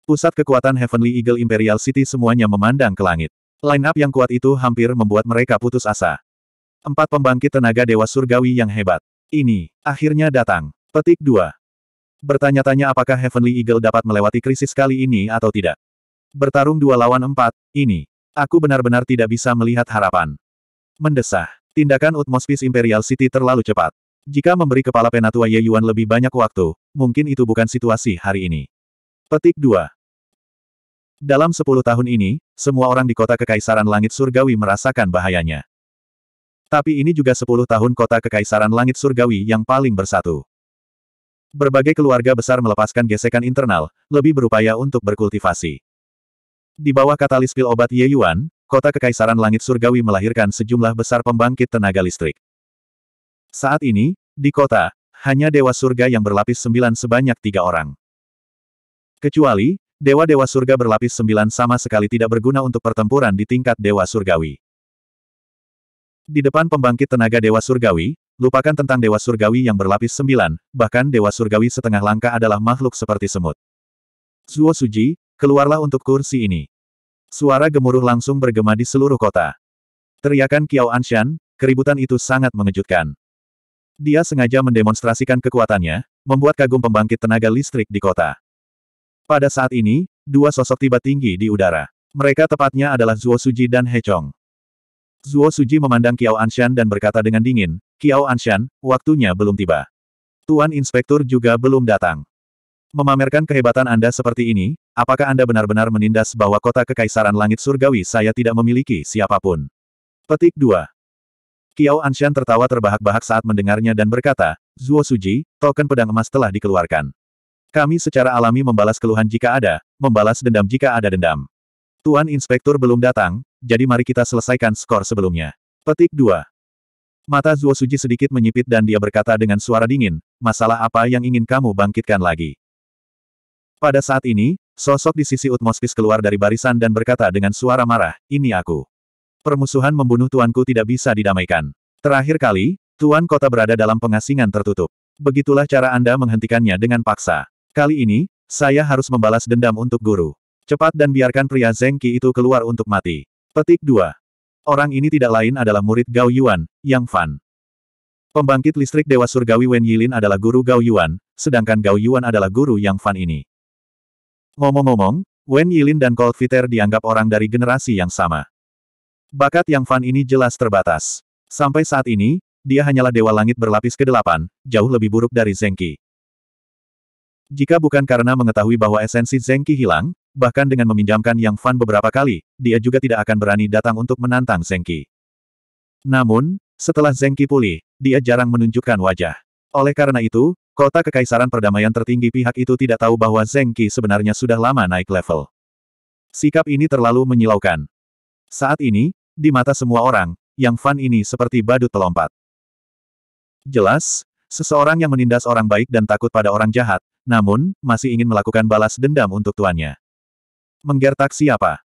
Pusat kekuatan Heavenly Eagle Imperial City semuanya memandang ke langit. Line-up yang kuat itu hampir membuat mereka putus asa. Empat pembangkit tenaga dewa surgawi yang hebat. Ini, akhirnya datang. Petik 2. Bertanya-tanya apakah Heavenly Eagle dapat melewati krisis kali ini atau tidak. Bertarung dua lawan empat, ini. Aku benar-benar tidak bisa melihat harapan. Mendesah. Tindakan Utmospis Imperial City terlalu cepat. Jika memberi kepala penatua Ye Yuan lebih banyak waktu, mungkin itu bukan situasi hari ini. Petik 2. Dalam sepuluh tahun ini, semua orang di kota Kekaisaran Langit Surgawi merasakan bahayanya. Tapi ini juga sepuluh tahun kota kekaisaran langit surgawi yang paling bersatu. Berbagai keluarga besar melepaskan gesekan internal, lebih berupaya untuk berkultivasi. Di bawah katalis pil obat Ye Yuan, kota kekaisaran langit surgawi melahirkan sejumlah besar pembangkit tenaga listrik. Saat ini, di kota, hanya dewa surga yang berlapis sembilan sebanyak tiga orang. Kecuali, dewa-dewa surga berlapis sembilan sama sekali tidak berguna untuk pertempuran di tingkat dewa surgawi. Di depan pembangkit tenaga Dewa Surgawi, lupakan tentang Dewa Surgawi yang berlapis sembilan, bahkan Dewa Surgawi setengah langkah adalah makhluk seperti semut. Zuo Suji, keluarlah untuk kursi ini. Suara gemuruh langsung bergema di seluruh kota. Teriakan Kiao Anshan, keributan itu sangat mengejutkan. Dia sengaja mendemonstrasikan kekuatannya, membuat kagum pembangkit tenaga listrik di kota. Pada saat ini, dua sosok tiba tinggi di udara. Mereka tepatnya adalah Zuo Suji dan Hechong. Zuo Suji memandang Kiao Anshan dan berkata dengan dingin, Kiao Anshan, waktunya belum tiba. Tuan Inspektur juga belum datang. Memamerkan kehebatan Anda seperti ini, apakah Anda benar-benar menindas bahwa kota Kekaisaran Langit Surgawi saya tidak memiliki siapapun? Petik 2. Kiao Anshan tertawa terbahak-bahak saat mendengarnya dan berkata, Zuo Suji, token pedang emas telah dikeluarkan. Kami secara alami membalas keluhan jika ada, membalas dendam jika ada dendam. Tuan Inspektur belum datang, jadi mari kita selesaikan skor sebelumnya. Petik 2. Mata Zuo Suji sedikit menyipit dan dia berkata dengan suara dingin, masalah apa yang ingin kamu bangkitkan lagi? Pada saat ini, sosok di sisi Utmospis keluar dari barisan dan berkata dengan suara marah, ini aku. Permusuhan membunuh tuanku tidak bisa didamaikan. Terakhir kali, tuan kota berada dalam pengasingan tertutup. Begitulah cara Anda menghentikannya dengan paksa. Kali ini, saya harus membalas dendam untuk guru. Cepat dan biarkan pria Zengki itu keluar untuk mati. Petik 2. Orang ini tidak lain adalah murid Gao Yuan, Yang Fan. Pembangkit listrik Dewa Surgawi Wen Yilin adalah guru Gao Yuan, sedangkan Gao Yuan adalah guru Yang Fan ini. Ngomong-ngomong, Wen Yilin dan Cold Fitter dianggap orang dari generasi yang sama. Bakat Yang Fan ini jelas terbatas. Sampai saat ini, dia hanyalah Dewa Langit berlapis ke-8, jauh lebih buruk dari Zengki. Jika bukan karena mengetahui bahwa esensi Zengki hilang, bahkan dengan meminjamkan Yang Fan beberapa kali, dia juga tidak akan berani datang untuk menantang Zengki. Namun, setelah Zengki pulih, dia jarang menunjukkan wajah. Oleh karena itu, kota kekaisaran perdamaian tertinggi pihak itu tidak tahu bahwa Zengki sebenarnya sudah lama naik level. Sikap ini terlalu menyilaukan. Saat ini, di mata semua orang, Yang Fan ini seperti badut telompat. Jelas, seseorang yang menindas orang baik dan takut pada orang jahat, namun, masih ingin melakukan balas dendam untuk tuannya menggertak siapa.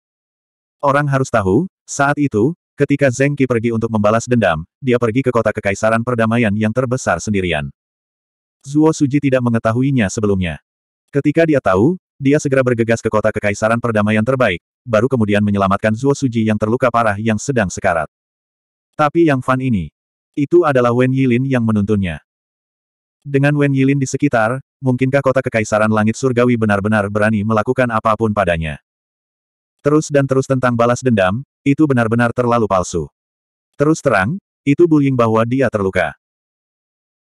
Orang harus tahu, saat itu, ketika Zengki pergi untuk membalas dendam, dia pergi ke kota kekaisaran perdamaian yang terbesar sendirian. Zuo Suji tidak mengetahuinya sebelumnya. Ketika dia tahu, dia segera bergegas ke kota kekaisaran perdamaian terbaik, baru kemudian menyelamatkan Zuo Suji yang terluka parah yang sedang sekarat. Tapi yang fan ini, itu adalah Wen Yilin yang menuntunnya. Dengan Wen Yilin di sekitar, mungkinkah kota kekaisaran langit surgawi benar-benar berani melakukan apapun padanya? terus dan terus tentang balas dendam, itu benar-benar terlalu palsu. Terus terang, itu bullying bahwa dia terluka.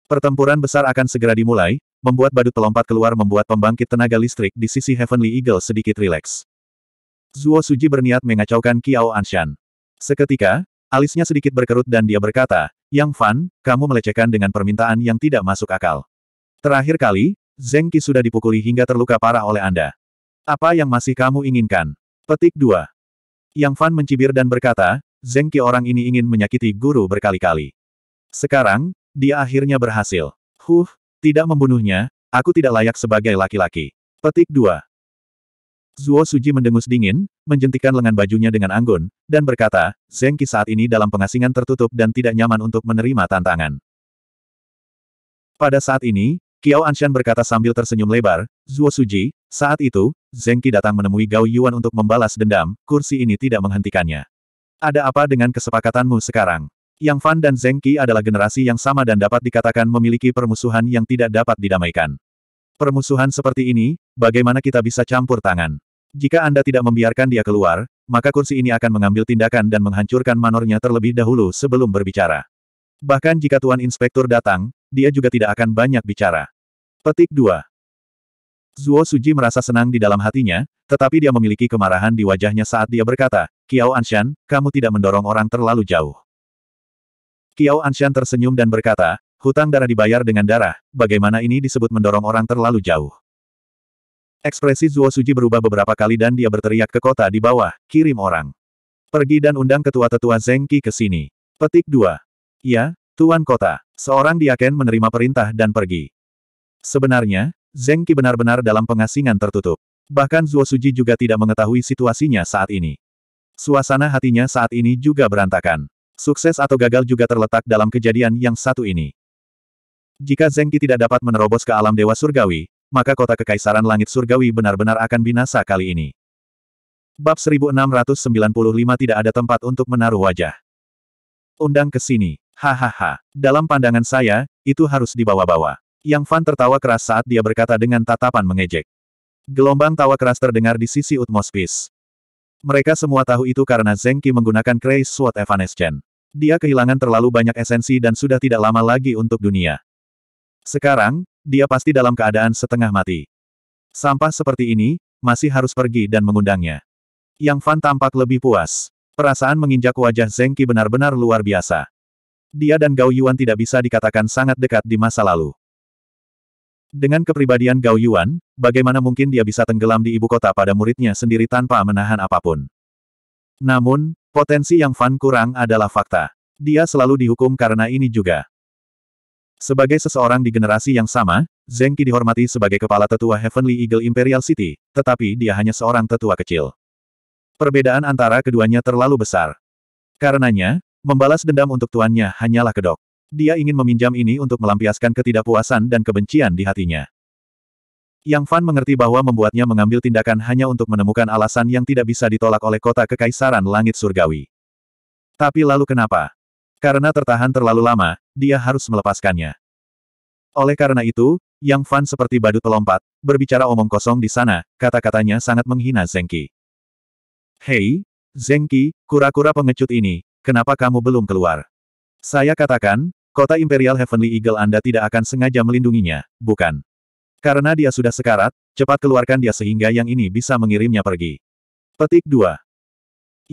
Pertempuran besar akan segera dimulai, membuat badut pelompat keluar membuat pembangkit tenaga listrik di sisi Heavenly Eagle sedikit rileks. Zuo Suji berniat mengacaukan Kiao Anshan. Seketika, alisnya sedikit berkerut dan dia berkata, Yang Fan, kamu melecehkan dengan permintaan yang tidak masuk akal. Terakhir kali, Zeng Qi sudah dipukuli hingga terluka parah oleh Anda. Apa yang masih kamu inginkan? Petik 2. Yang Fan mencibir dan berkata, Zengki orang ini ingin menyakiti guru berkali-kali. Sekarang, dia akhirnya berhasil. Huh, tidak membunuhnya, aku tidak layak sebagai laki-laki. Petik 2. Zuo Suji mendengus dingin, menjentikan lengan bajunya dengan anggun, dan berkata, Zengki saat ini dalam pengasingan tertutup dan tidak nyaman untuk menerima tantangan. Pada saat ini, Kiao Anshan berkata sambil tersenyum lebar, Zuo Suji, saat itu, Zeng Qi datang menemui Gao Yuan untuk membalas dendam, kursi ini tidak menghentikannya. Ada apa dengan kesepakatanmu sekarang? Yang Fan dan Zeng Qi adalah generasi yang sama dan dapat dikatakan memiliki permusuhan yang tidak dapat didamaikan. Permusuhan seperti ini, bagaimana kita bisa campur tangan? Jika Anda tidak membiarkan dia keluar, maka kursi ini akan mengambil tindakan dan menghancurkan manornya terlebih dahulu sebelum berbicara. Bahkan jika Tuan Inspektur datang, dia juga tidak akan banyak bicara. Petik 2. Zuo Suji merasa senang di dalam hatinya, tetapi dia memiliki kemarahan di wajahnya saat dia berkata, Kiao Anshan, kamu tidak mendorong orang terlalu jauh. Kiao Anshan tersenyum dan berkata, hutang darah dibayar dengan darah, bagaimana ini disebut mendorong orang terlalu jauh. Ekspresi Zuo Suji berubah beberapa kali dan dia berteriak ke kota di bawah, kirim orang. Pergi dan undang ketua-tetua Zeng Qi ke sini. Petik 2. Ya, Tuan Kota, seorang diaken menerima perintah dan pergi. Sebenarnya, Zeng Qi benar-benar dalam pengasingan tertutup. Bahkan Zuo Suji juga tidak mengetahui situasinya saat ini. Suasana hatinya saat ini juga berantakan. Sukses atau gagal juga terletak dalam kejadian yang satu ini. Jika Zeng Qi tidak dapat menerobos ke alam Dewa Surgawi, maka kota Kekaisaran Langit Surgawi benar-benar akan binasa kali ini. Bab 1695 tidak ada tempat untuk menaruh wajah. Undang ke sini. Hahaha. Dalam pandangan saya, itu harus dibawa-bawa. Yang Fan tertawa keras saat dia berkata dengan tatapan mengejek. Gelombang tawa keras terdengar di sisi Utmospis. Mereka semua tahu itu karena Zengki Qi menggunakan Kreis Sword Evanescence. Dia kehilangan terlalu banyak esensi dan sudah tidak lama lagi untuk dunia. Sekarang, dia pasti dalam keadaan setengah mati. Sampah seperti ini, masih harus pergi dan mengundangnya. Yang Fan tampak lebih puas. Perasaan menginjak wajah Zengki Qi benar-benar luar biasa. Dia dan Gao Yuan tidak bisa dikatakan sangat dekat di masa lalu. Dengan kepribadian Gao Yuan, bagaimana mungkin dia bisa tenggelam di ibu kota pada muridnya sendiri tanpa menahan apapun. Namun, potensi yang Fan kurang adalah fakta. Dia selalu dihukum karena ini juga. Sebagai seseorang di generasi yang sama, Zeng Qi dihormati sebagai kepala tetua Heavenly Eagle Imperial City, tetapi dia hanya seorang tetua kecil. Perbedaan antara keduanya terlalu besar. Karenanya, membalas dendam untuk tuannya hanyalah kedok. Dia ingin meminjam ini untuk melampiaskan ketidakpuasan dan kebencian di hatinya. Yang Fan mengerti bahwa membuatnya mengambil tindakan hanya untuk menemukan alasan yang tidak bisa ditolak oleh kota kekaisaran langit surgawi. Tapi lalu kenapa? Karena tertahan terlalu lama, dia harus melepaskannya. Oleh karena itu, Yang Fan seperti badut pelompat, berbicara omong kosong di sana, kata-katanya sangat menghina Zengki. Hei, Zengki, kura-kura pengecut ini, kenapa kamu belum keluar? Saya katakan, Kota Imperial Heavenly Eagle Anda tidak akan sengaja melindunginya, bukan? Karena dia sudah sekarat, cepat keluarkan dia sehingga yang ini bisa mengirimnya pergi. Petik 2.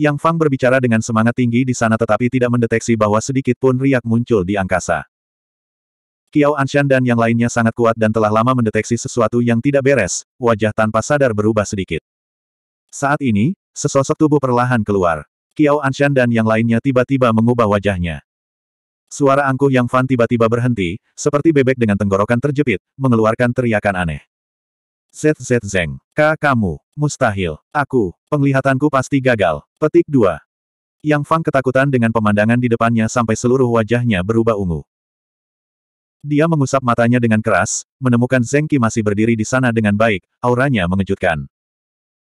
Yang Fang berbicara dengan semangat tinggi di sana tetapi tidak mendeteksi bahwa sedikit pun riak muncul di angkasa. Kiao Anshan dan yang lainnya sangat kuat dan telah lama mendeteksi sesuatu yang tidak beres, wajah tanpa sadar berubah sedikit. Saat ini, sesosok tubuh perlahan keluar. Kiao Anshan dan yang lainnya tiba-tiba mengubah wajahnya. Suara angkuh yang Fan tiba-tiba berhenti, seperti bebek dengan tenggorokan terjepit, mengeluarkan teriakan aneh. Z Zeng. K kamu. Mustahil. Aku. Penglihatanku pasti gagal. Petik 2. Yang Fang ketakutan dengan pemandangan di depannya sampai seluruh wajahnya berubah ungu. Dia mengusap matanya dengan keras, menemukan Zengki masih berdiri di sana dengan baik, auranya mengejutkan.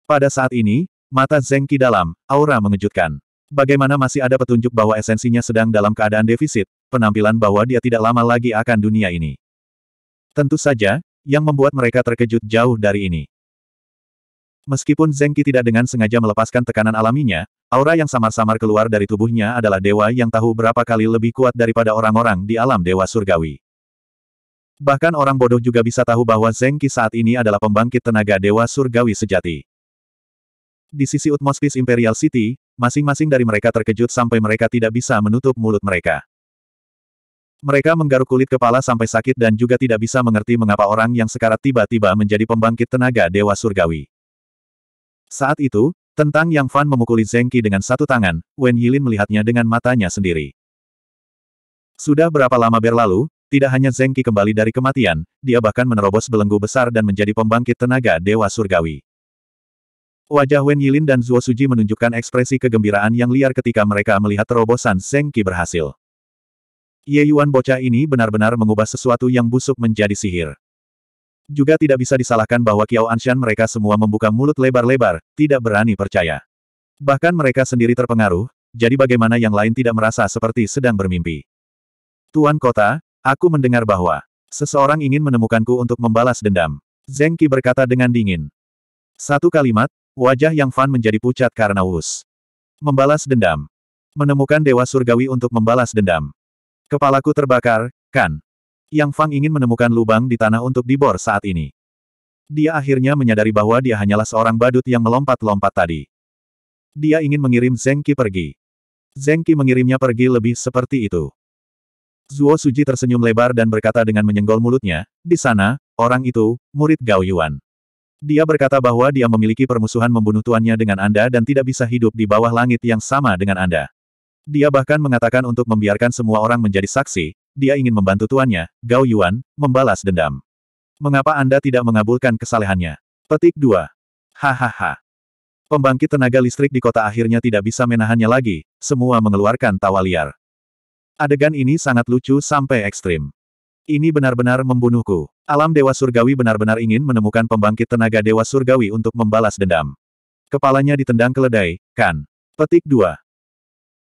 Pada saat ini, mata Zengki dalam, aura mengejutkan. Bagaimana masih ada petunjuk bahwa esensinya sedang dalam keadaan defisit, penampilan bahwa dia tidak lama lagi akan dunia ini. Tentu saja, yang membuat mereka terkejut jauh dari ini. Meskipun Zengki tidak dengan sengaja melepaskan tekanan alaminya, aura yang samar-samar keluar dari tubuhnya adalah dewa yang tahu berapa kali lebih kuat daripada orang-orang di alam dewa surgawi. Bahkan orang bodoh juga bisa tahu bahwa Zengki saat ini adalah pembangkit tenaga dewa surgawi sejati. Di sisi Utmospis Imperial City, Masing-masing dari mereka terkejut sampai mereka tidak bisa menutup mulut mereka. Mereka menggaruk kulit kepala sampai sakit dan juga tidak bisa mengerti mengapa orang yang sekarat tiba-tiba menjadi pembangkit tenaga Dewa Surgawi. Saat itu, tentang Yang Fan memukuli Zengki dengan satu tangan, Wen Yilin melihatnya dengan matanya sendiri. Sudah berapa lama berlalu, tidak hanya Zengki kembali dari kematian, dia bahkan menerobos belenggu besar dan menjadi pembangkit tenaga Dewa Surgawi. Wajah Wen Yilin dan Zuo Suji menunjukkan ekspresi kegembiraan yang liar ketika mereka melihat terobosan Zeng Qi berhasil. Ye Yuan bocah ini benar-benar mengubah sesuatu yang busuk menjadi sihir. Juga tidak bisa disalahkan bahwa Kiao Anshan mereka semua membuka mulut lebar-lebar, tidak berani percaya. Bahkan mereka sendiri terpengaruh, jadi bagaimana yang lain tidak merasa seperti sedang bermimpi. Tuan Kota, aku mendengar bahwa seseorang ingin menemukanku untuk membalas dendam. Zeng Qi berkata dengan dingin. Satu kalimat, Wajah Yang Fan menjadi pucat karena Wus. Membalas dendam. Menemukan Dewa Surgawi untuk membalas dendam. Kepalaku terbakar, kan? Yang Fang ingin menemukan lubang di tanah untuk dibor saat ini. Dia akhirnya menyadari bahwa dia hanyalah seorang badut yang melompat-lompat tadi. Dia ingin mengirim Zengki pergi. Zengki mengirimnya pergi lebih seperti itu. Zuo Suji tersenyum lebar dan berkata dengan menyenggol mulutnya, di sana, orang itu, murid Gao Yuan. Dia berkata bahwa dia memiliki permusuhan membunuh tuannya dengan Anda dan tidak bisa hidup di bawah langit yang sama dengan Anda. Dia bahkan mengatakan untuk membiarkan semua orang menjadi saksi, dia ingin membantu tuannya, Gao Yuan, membalas dendam. Mengapa Anda tidak mengabulkan kesalehannya? Petik 2. Hahaha. Pembangkit tenaga listrik di kota akhirnya tidak bisa menahannya lagi, semua mengeluarkan tawa liar. Adegan ini sangat lucu sampai ekstrim. Ini benar-benar membunuhku. Alam Dewa Surgawi benar-benar ingin menemukan pembangkit tenaga Dewa Surgawi untuk membalas dendam. Kepalanya ditendang keledai, kan? Petik 2.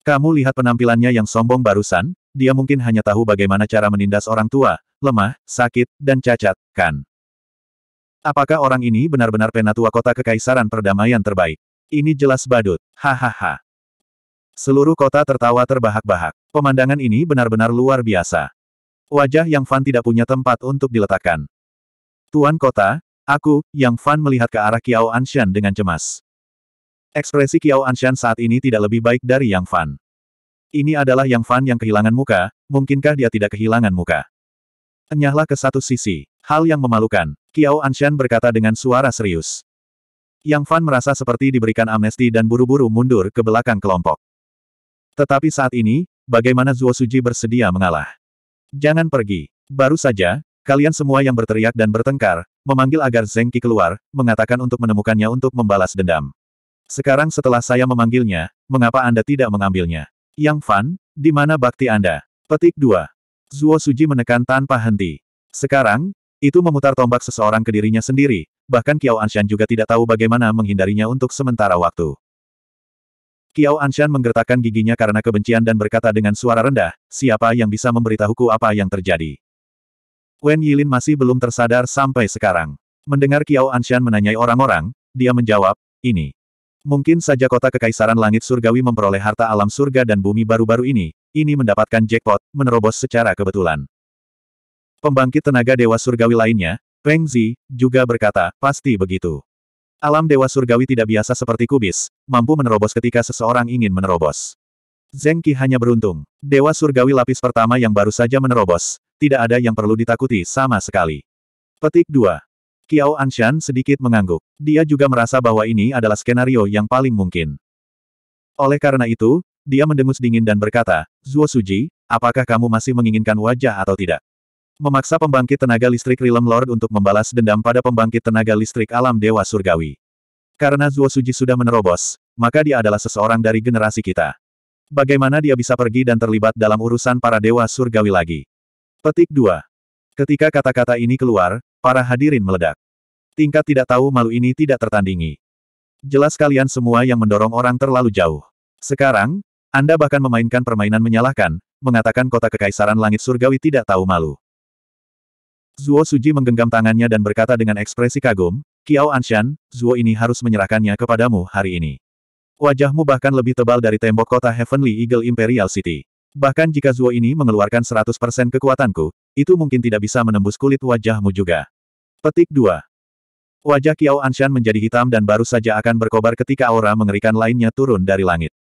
Kamu lihat penampilannya yang sombong barusan, dia mungkin hanya tahu bagaimana cara menindas orang tua, lemah, sakit, dan cacat, kan? Apakah orang ini benar-benar penatua kota kekaisaran perdamaian terbaik? Ini jelas badut, hahaha. Seluruh kota tertawa terbahak-bahak. Pemandangan ini benar-benar luar biasa. Wajah Yang Fan tidak punya tempat untuk diletakkan. Tuan Kota, aku, Yang Fan melihat ke arah Kiao Anshan dengan cemas. Ekspresi Kiao Anshan saat ini tidak lebih baik dari Yang Fan. Ini adalah Yang Fan yang kehilangan muka, mungkinkah dia tidak kehilangan muka? Enyahlah ke satu sisi. Hal yang memalukan, Kiao Anshan berkata dengan suara serius. Yang Fan merasa seperti diberikan amnesti dan buru-buru mundur ke belakang kelompok. Tetapi saat ini, bagaimana Zuo Suji bersedia mengalah? Jangan pergi. Baru saja, kalian semua yang berteriak dan bertengkar, memanggil agar Zengki keluar, mengatakan untuk menemukannya untuk membalas dendam. Sekarang setelah saya memanggilnya, mengapa Anda tidak mengambilnya? Yang Fan, di mana bakti Anda? Petik 2. Zuo Suji menekan tanpa henti. Sekarang, itu memutar tombak seseorang ke dirinya sendiri, bahkan Kiao Anshan juga tidak tahu bagaimana menghindarinya untuk sementara waktu. Kiao Anshan menggertakkan giginya karena kebencian dan berkata dengan suara rendah, siapa yang bisa memberitahuku apa yang terjadi? Wen Yilin masih belum tersadar sampai sekarang. Mendengar Kiao Anshan menanyai orang-orang, dia menjawab, ini. Mungkin saja kota kekaisaran langit surgawi memperoleh harta alam surga dan bumi baru-baru ini, ini mendapatkan jackpot, menerobos secara kebetulan. Pembangkit tenaga dewa surgawi lainnya, Peng Zi, juga berkata, pasti begitu. Alam Dewa Surgawi tidak biasa seperti kubis, mampu menerobos ketika seseorang ingin menerobos. Zeng Qi hanya beruntung. Dewa Surgawi lapis pertama yang baru saja menerobos, tidak ada yang perlu ditakuti sama sekali. Petik 2. Kiao Anshan sedikit mengangguk. Dia juga merasa bahwa ini adalah skenario yang paling mungkin. Oleh karena itu, dia mendengus dingin dan berkata, Zuo Suji, apakah kamu masih menginginkan wajah atau tidak? memaksa pembangkit tenaga listrik Realm Lord untuk membalas dendam pada pembangkit tenaga listrik alam Dewa Surgawi. Karena Zuo Suji sudah menerobos, maka dia adalah seseorang dari generasi kita. Bagaimana dia bisa pergi dan terlibat dalam urusan para Dewa Surgawi lagi? Petik 2. Ketika kata-kata ini keluar, para hadirin meledak. Tingkat tidak tahu malu ini tidak tertandingi. Jelas kalian semua yang mendorong orang terlalu jauh. Sekarang, Anda bahkan memainkan permainan menyalahkan, mengatakan kota kekaisaran langit surgawi tidak tahu malu. Zuo Suji menggenggam tangannya dan berkata dengan ekspresi kagum, Kiao Anshan, Zuo ini harus menyerahkannya kepadamu hari ini. Wajahmu bahkan lebih tebal dari tembok kota Heavenly Eagle Imperial City. Bahkan jika Zuo ini mengeluarkan 100% kekuatanku, itu mungkin tidak bisa menembus kulit wajahmu juga. Petik 2. Wajah Kiao Anshan menjadi hitam dan baru saja akan berkobar ketika aura mengerikan lainnya turun dari langit.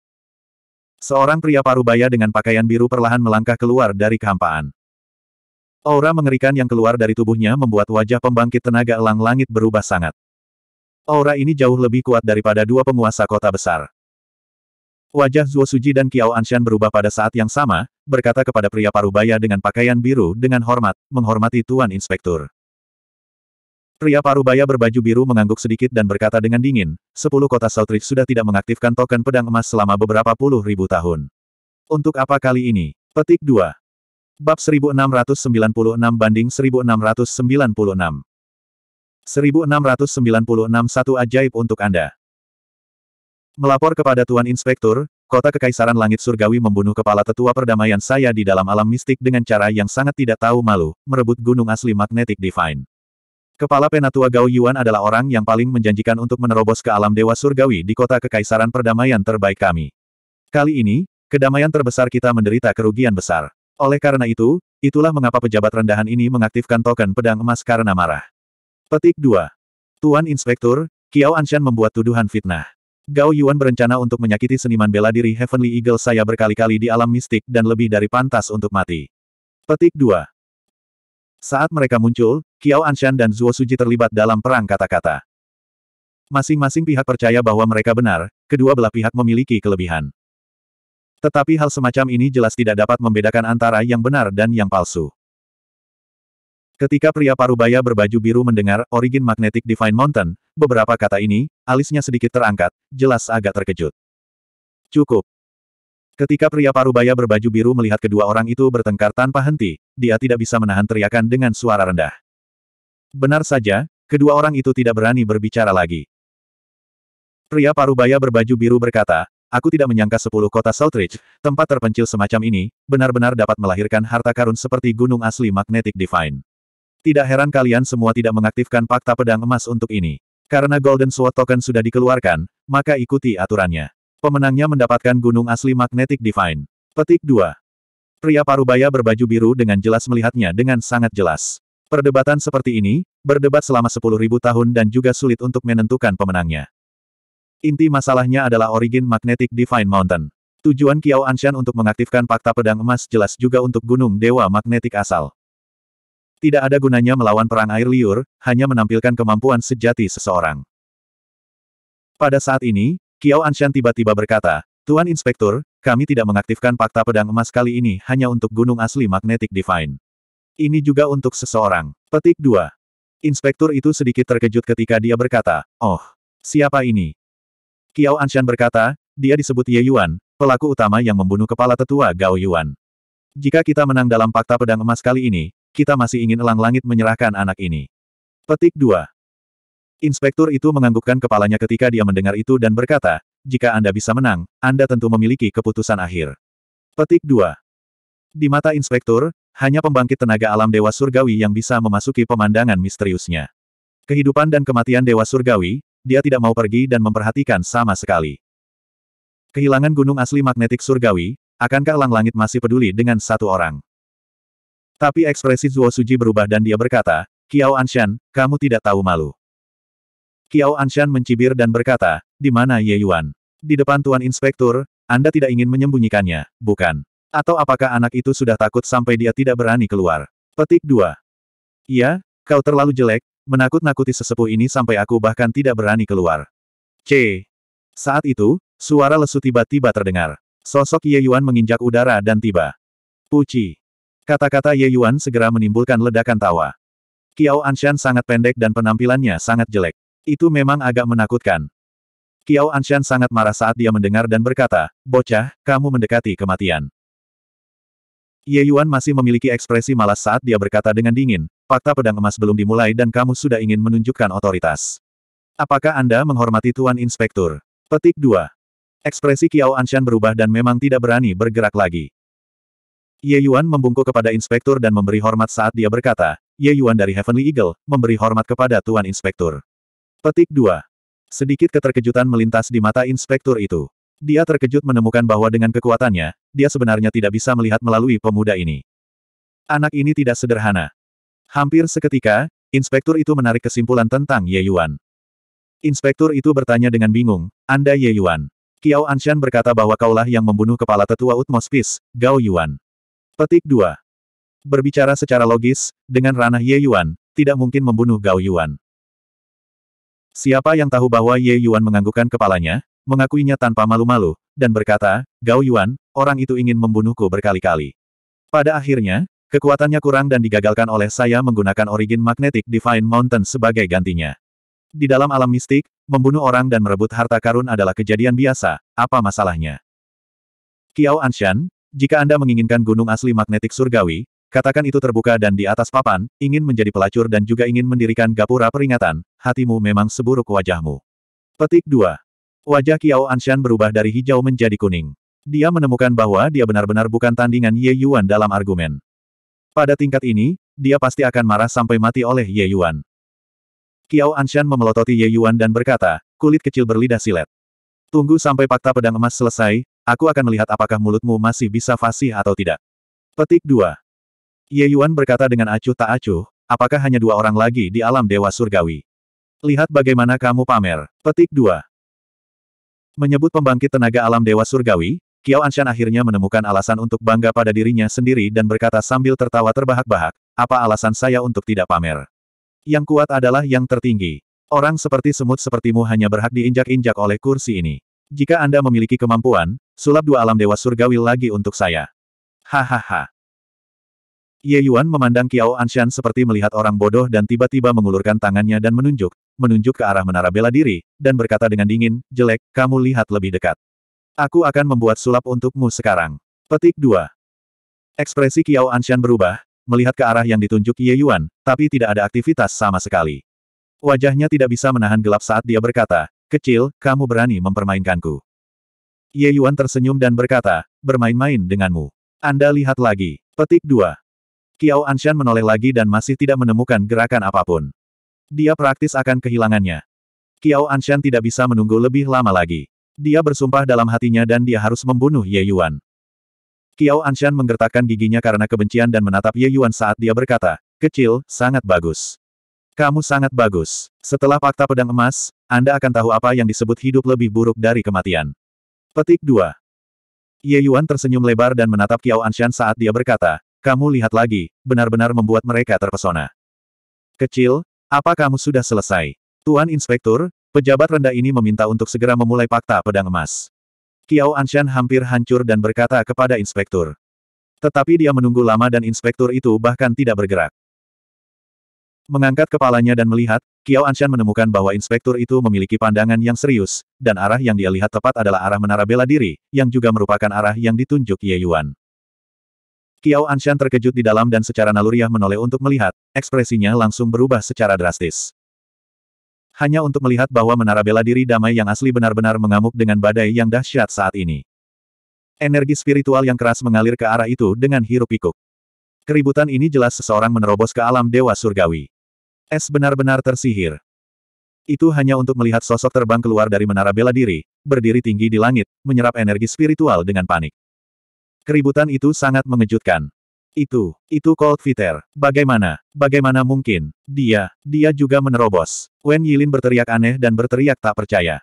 Seorang pria parubaya dengan pakaian biru perlahan melangkah keluar dari kehampaan. Aura mengerikan yang keluar dari tubuhnya membuat wajah pembangkit tenaga elang langit berubah sangat. Aura ini jauh lebih kuat daripada dua penguasa kota besar. Wajah Zuo Suji dan Kiao Anshan berubah pada saat yang sama, berkata kepada pria parubaya dengan pakaian biru dengan hormat, menghormati Tuan Inspektur. Pria parubaya berbaju biru mengangguk sedikit dan berkata dengan dingin, sepuluh kota Southridge sudah tidak mengaktifkan token pedang emas selama beberapa puluh ribu tahun. Untuk apa kali ini? Petik 2. Bab 1696 banding 1696. 1696 satu ajaib untuk Anda. Melapor kepada Tuan Inspektur, kota Kekaisaran Langit Surgawi membunuh kepala tetua perdamaian saya di dalam alam mistik dengan cara yang sangat tidak tahu malu, merebut gunung asli magnetic divine. Kepala Penatua Gao Yuan adalah orang yang paling menjanjikan untuk menerobos ke alam Dewa Surgawi di kota Kekaisaran Perdamaian terbaik kami. Kali ini, kedamaian terbesar kita menderita kerugian besar. Oleh karena itu, itulah mengapa pejabat rendahan ini mengaktifkan token pedang emas karena marah. Petik 2. Tuan Inspektur, Kiao Anshan membuat tuduhan fitnah. Gao Yuan berencana untuk menyakiti seniman bela diri Heavenly Eagle saya berkali-kali di alam mistik dan lebih dari pantas untuk mati. Petik 2. Saat mereka muncul, Kiao Anshan dan Zuo Suji terlibat dalam perang kata-kata. Masing-masing pihak percaya bahwa mereka benar, kedua belah pihak memiliki kelebihan. Tetapi hal semacam ini jelas tidak dapat membedakan antara yang benar dan yang palsu. Ketika pria parubaya berbaju biru mendengar origin magnetic Divine Mountain, beberapa kata ini, alisnya sedikit terangkat, jelas agak terkejut. Cukup. Ketika pria parubaya berbaju biru melihat kedua orang itu bertengkar tanpa henti, dia tidak bisa menahan teriakan dengan suara rendah. Benar saja, kedua orang itu tidak berani berbicara lagi. Pria parubaya berbaju biru berkata, Aku tidak menyangka sepuluh kota Southridge, tempat terpencil semacam ini, benar-benar dapat melahirkan harta karun seperti gunung asli magnetic divine. Tidak heran kalian semua tidak mengaktifkan fakta pedang emas untuk ini. Karena Golden Sword Token sudah dikeluarkan, maka ikuti aturannya. Pemenangnya mendapatkan gunung asli magnetic divine. Petik 2. Pria parubaya berbaju biru dengan jelas melihatnya dengan sangat jelas. Perdebatan seperti ini, berdebat selama 10.000 tahun dan juga sulit untuk menentukan pemenangnya. Inti masalahnya adalah origin magnetic Divine Mountain. Tujuan Kiao Anshan untuk mengaktifkan fakta pedang emas jelas juga untuk gunung dewa magnetik asal. Tidak ada gunanya melawan perang air liur, hanya menampilkan kemampuan sejati seseorang. Pada saat ini, Kiao Anshan tiba-tiba berkata, Tuan Inspektur, kami tidak mengaktifkan fakta pedang emas kali ini hanya untuk gunung asli magnetic divine. Ini juga untuk seseorang. Petik 2. Inspektur itu sedikit terkejut ketika dia berkata, Oh, siapa ini? Kiao Anshan berkata, dia disebut Ye Yuan, pelaku utama yang membunuh kepala tetua Gao Yuan. Jika kita menang dalam fakta pedang emas kali ini, kita masih ingin elang langit menyerahkan anak ini. Petik 2. Inspektur itu menganggukkan kepalanya ketika dia mendengar itu dan berkata, jika Anda bisa menang, Anda tentu memiliki keputusan akhir. Petik 2. Di mata inspektur, hanya pembangkit tenaga alam Dewa Surgawi yang bisa memasuki pemandangan misteriusnya. Kehidupan dan kematian Dewa Surgawi, dia tidak mau pergi dan memperhatikan sama sekali. Kehilangan gunung asli magnetik surgawi, akankah Lang Langit masih peduli dengan satu orang? Tapi ekspresi Zuo Suji berubah dan dia berkata, Kiao Anshan, kamu tidak tahu malu. Kiao Anshan mencibir dan berkata, di mana Ye Yuan? Di depan Tuan Inspektur, Anda tidak ingin menyembunyikannya, bukan? Atau apakah anak itu sudah takut sampai dia tidak berani keluar? Petik 2. Iya, kau terlalu jelek, Menakut-nakuti sesepuh ini sampai aku bahkan tidak berani keluar. C. Saat itu, suara lesu tiba-tiba terdengar. Sosok Ye Yuan menginjak udara dan tiba. Puci. Kata-kata Ye Yuan segera menimbulkan ledakan tawa. Kiao Anshan sangat pendek dan penampilannya sangat jelek. Itu memang agak menakutkan. Kiao Anshan sangat marah saat dia mendengar dan berkata, Bocah, kamu mendekati kematian. Ye Yuan masih memiliki ekspresi malas saat dia berkata dengan dingin, fakta pedang emas belum dimulai dan kamu sudah ingin menunjukkan otoritas. Apakah Anda menghormati Tuan Inspektur? Petik 2. Ekspresi Kiao Anshan berubah dan memang tidak berani bergerak lagi. Ye Yuan membungkuk kepada inspektur dan memberi hormat saat dia berkata, Ye Yuan dari Heavenly Eagle, memberi hormat kepada Tuan Inspektur. Petik 2. Sedikit keterkejutan melintas di mata inspektur itu. Dia terkejut menemukan bahwa dengan kekuatannya, dia sebenarnya tidak bisa melihat melalui pemuda ini. Anak ini tidak sederhana. Hampir seketika, inspektur itu menarik kesimpulan tentang Ye Yuan. Inspektur itu bertanya dengan bingung, Anda Ye Yuan. Kiao Anshan berkata bahwa kaulah yang membunuh kepala tetua Utmos Gao Yuan. Petik 2. Berbicara secara logis, dengan ranah Ye Yuan, tidak mungkin membunuh Gao Yuan. Siapa yang tahu bahwa Ye Yuan menganggukkan kepalanya, mengakuinya tanpa malu-malu, dan berkata, Gao Yuan, orang itu ingin membunuhku berkali-kali. Pada akhirnya, kekuatannya kurang dan digagalkan oleh saya menggunakan origin magnetic Divine Mountain sebagai gantinya. Di dalam alam mistik, membunuh orang dan merebut harta karun adalah kejadian biasa, apa masalahnya? Kiao Anshan, jika Anda menginginkan gunung asli magnetik surgawi, katakan itu terbuka dan di atas papan, ingin menjadi pelacur dan juga ingin mendirikan gapura peringatan, hatimu memang seburuk wajahmu. Petik 2. Wajah Kiao Anshan berubah dari hijau menjadi kuning. Dia menemukan bahwa dia benar-benar bukan tandingan Ye Yuan dalam argumen. Pada tingkat ini, dia pasti akan marah sampai mati oleh Ye Yuan. Kiao Anshan memelototi Ye Yuan dan berkata, kulit kecil berlidah silet. Tunggu sampai fakta pedang emas selesai, aku akan melihat apakah mulutmu masih bisa fasih atau tidak. Petik 2. Ye Yuan berkata dengan acuh tak acuh, apakah hanya dua orang lagi di alam Dewa Surgawi? Lihat bagaimana kamu pamer. Petik 2. Menyebut pembangkit tenaga alam Dewa Surgawi, Kiao Anshan akhirnya menemukan alasan untuk bangga pada dirinya sendiri dan berkata sambil tertawa terbahak-bahak, apa alasan saya untuk tidak pamer? Yang kuat adalah yang tertinggi. Orang seperti semut sepertimu hanya berhak diinjak-injak oleh kursi ini. Jika Anda memiliki kemampuan, sulap dua alam Dewa Surgawi lagi untuk saya. Hahaha. Ye Yuan memandang Kiao Anshan seperti melihat orang bodoh dan tiba-tiba mengulurkan tangannya dan menunjuk, menunjuk ke arah menara bela diri, dan berkata dengan dingin, jelek, kamu lihat lebih dekat. Aku akan membuat sulap untukmu sekarang. Petik 2. Ekspresi Kiao Anshan berubah, melihat ke arah yang ditunjuk Ye Yuan, tapi tidak ada aktivitas sama sekali. Wajahnya tidak bisa menahan gelap saat dia berkata, kecil, kamu berani mempermainkanku. Ye Yuan tersenyum dan berkata, bermain-main denganmu. Anda lihat lagi. Petik 2. Kiao Anshan menoleh lagi dan masih tidak menemukan gerakan apapun. Dia praktis akan kehilangannya. Kiao Anshan tidak bisa menunggu lebih lama lagi. Dia bersumpah dalam hatinya dan dia harus membunuh Ye Yuan. Kiao Anshan menggertakkan giginya karena kebencian dan menatap Ye Yuan saat dia berkata, kecil, sangat bagus. Kamu sangat bagus. Setelah fakta pedang emas, Anda akan tahu apa yang disebut hidup lebih buruk dari kematian. Petik 2. Ye Yuan tersenyum lebar dan menatap Kiao Anshan saat dia berkata, kamu lihat lagi, benar-benar membuat mereka terpesona. Kecil, apa kamu sudah selesai? Tuan Inspektur, pejabat rendah ini meminta untuk segera memulai fakta pedang emas. Kiao Anshan hampir hancur dan berkata kepada Inspektur. Tetapi dia menunggu lama dan Inspektur itu bahkan tidak bergerak. Mengangkat kepalanya dan melihat, Kiao Anshan menemukan bahwa Inspektur itu memiliki pandangan yang serius, dan arah yang dia lihat tepat adalah arah menara bela diri, yang juga merupakan arah yang ditunjuk Ye Yuan. Kiao Anshan terkejut di dalam dan secara naluriah menoleh untuk melihat, ekspresinya langsung berubah secara drastis. Hanya untuk melihat bahwa menara bela diri damai yang asli benar-benar mengamuk dengan badai yang dahsyat saat ini. Energi spiritual yang keras mengalir ke arah itu dengan hirup-pikuk. Keributan ini jelas seseorang menerobos ke alam dewa surgawi. Es benar-benar tersihir. Itu hanya untuk melihat sosok terbang keluar dari menara bela diri, berdiri tinggi di langit, menyerap energi spiritual dengan panik. Keributan itu sangat mengejutkan. Itu, itu Cold Viter. Bagaimana, bagaimana mungkin? Dia, dia juga menerobos. Wen Yilin berteriak aneh dan berteriak tak percaya.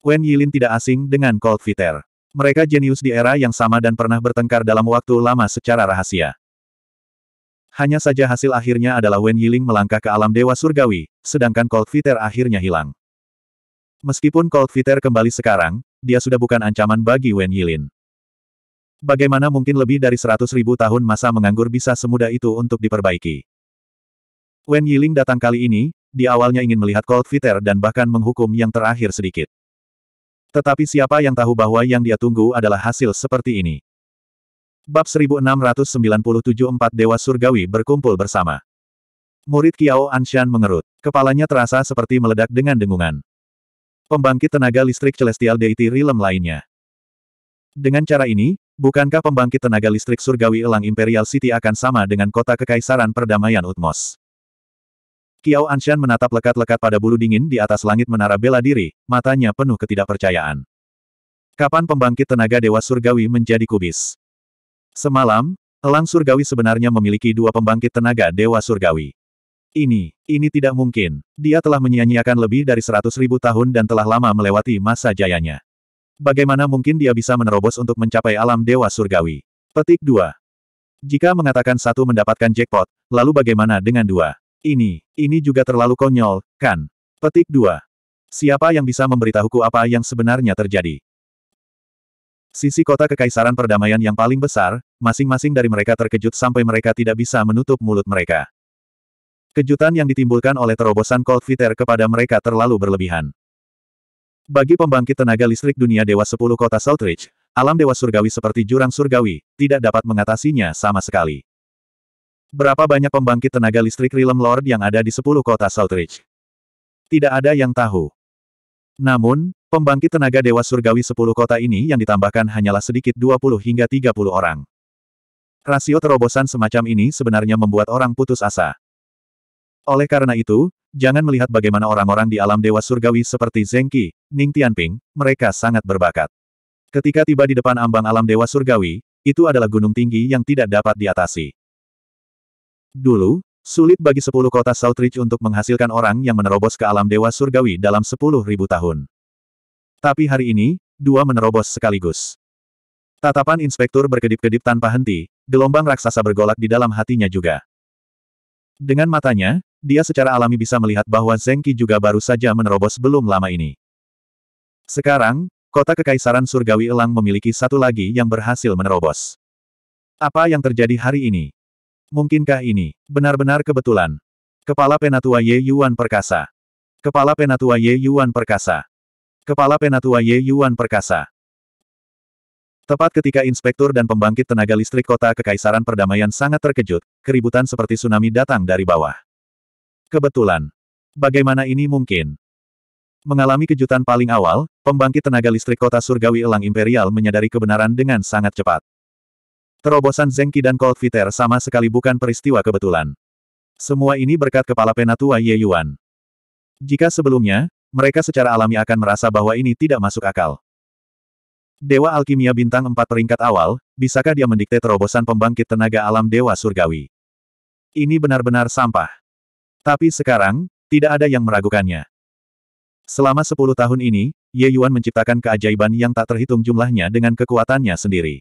Wen Yilin tidak asing dengan Cold Viter. Mereka jenius di era yang sama dan pernah bertengkar dalam waktu lama secara rahasia. Hanya saja hasil akhirnya adalah Wen Yiling melangkah ke alam dewa surgawi, sedangkan Cold Viter akhirnya hilang. Meskipun Cold Viter kembali sekarang, dia sudah bukan ancaman bagi Wen Yilin. Bagaimana mungkin lebih dari seratus ribu tahun masa menganggur bisa semudah itu untuk diperbaiki? Wen Yiling datang kali ini, di awalnya ingin melihat Cold Fitter dan bahkan menghukum yang terakhir sedikit. Tetapi siapa yang tahu bahwa yang dia tunggu adalah hasil seperti ini. Bab 1697 Empat Dewa Surgawi berkumpul bersama. Murid Kiao Anshan mengerut. Kepalanya terasa seperti meledak dengan dengungan. Pembangkit tenaga listrik Celestial Deity Realm lainnya. Dengan cara ini, Bukankah pembangkit tenaga listrik surgawi elang Imperial City akan sama dengan kota kekaisaran perdamaian Utmos? Kiao Anshan menatap lekat-lekat pada bulu dingin di atas langit menara bela diri, matanya penuh ketidakpercayaan. Kapan pembangkit tenaga dewa surgawi menjadi kubis? Semalam, elang surgawi sebenarnya memiliki dua pembangkit tenaga dewa surgawi. Ini, ini tidak mungkin. Dia telah menyia-nyiakan lebih dari seratus ribu tahun dan telah lama melewati masa jayanya. Bagaimana mungkin dia bisa menerobos untuk mencapai alam dewa surgawi? Petik 2. Jika mengatakan satu mendapatkan jackpot, lalu bagaimana dengan dua? Ini, ini juga terlalu konyol, kan? Petik 2. Siapa yang bisa memberitahuku apa yang sebenarnya terjadi? Sisi kota kekaisaran perdamaian yang paling besar, masing-masing dari mereka terkejut sampai mereka tidak bisa menutup mulut mereka. Kejutan yang ditimbulkan oleh terobosan Cold Fitter kepada mereka terlalu berlebihan. Bagi pembangkit tenaga listrik dunia Dewa Sepuluh Kota Saltridge, alam Dewa Surgawi seperti jurang surgawi, tidak dapat mengatasinya sama sekali. Berapa banyak pembangkit tenaga listrik Realm Lord yang ada di Sepuluh Kota Saltridge? Tidak ada yang tahu. Namun, pembangkit tenaga Dewa Surgawi Sepuluh Kota ini yang ditambahkan hanyalah sedikit 20 hingga 30 orang. Rasio terobosan semacam ini sebenarnya membuat orang putus asa. Oleh karena itu, jangan melihat bagaimana orang-orang di alam dewa surgawi seperti Zeng Qi, Ning Tianping, mereka sangat berbakat. Ketika tiba di depan ambang alam dewa surgawi, itu adalah gunung tinggi yang tidak dapat diatasi. Dulu, sulit bagi sepuluh kota Southridge untuk menghasilkan orang yang menerobos ke alam dewa surgawi dalam sepuluh ribu tahun. Tapi hari ini, dua menerobos sekaligus. Tatapan inspektur berkedip-kedip tanpa henti, gelombang raksasa bergolak di dalam hatinya juga. Dengan matanya, dia secara alami bisa melihat bahwa Zengki juga baru saja menerobos belum lama ini. Sekarang, kota Kekaisaran Surgawi Elang memiliki satu lagi yang berhasil menerobos. Apa yang terjadi hari ini? Mungkinkah ini benar-benar kebetulan? Kepala Penatua Ye Yuan Perkasa. Kepala Penatua Ye Yuan Perkasa. Kepala Penatua Ye Yuan Perkasa. Tepat ketika inspektur dan pembangkit tenaga listrik kota Kekaisaran Perdamaian sangat terkejut, keributan seperti tsunami datang dari bawah. Kebetulan. Bagaimana ini mungkin? Mengalami kejutan paling awal, pembangkit tenaga listrik kota surgawi elang imperial menyadari kebenaran dengan sangat cepat. Terobosan Zengki dan Cold Viter sama sekali bukan peristiwa kebetulan. Semua ini berkat kepala penatua Ye Yuan. Jika sebelumnya, mereka secara alami akan merasa bahwa ini tidak masuk akal. Dewa Alkimia Bintang Empat peringkat awal, bisakah dia mendikte terobosan pembangkit tenaga alam Dewa Surgawi? Ini benar-benar sampah. Tapi sekarang, tidak ada yang meragukannya. Selama sepuluh tahun ini, Ye Yuan menciptakan keajaiban yang tak terhitung jumlahnya dengan kekuatannya sendiri.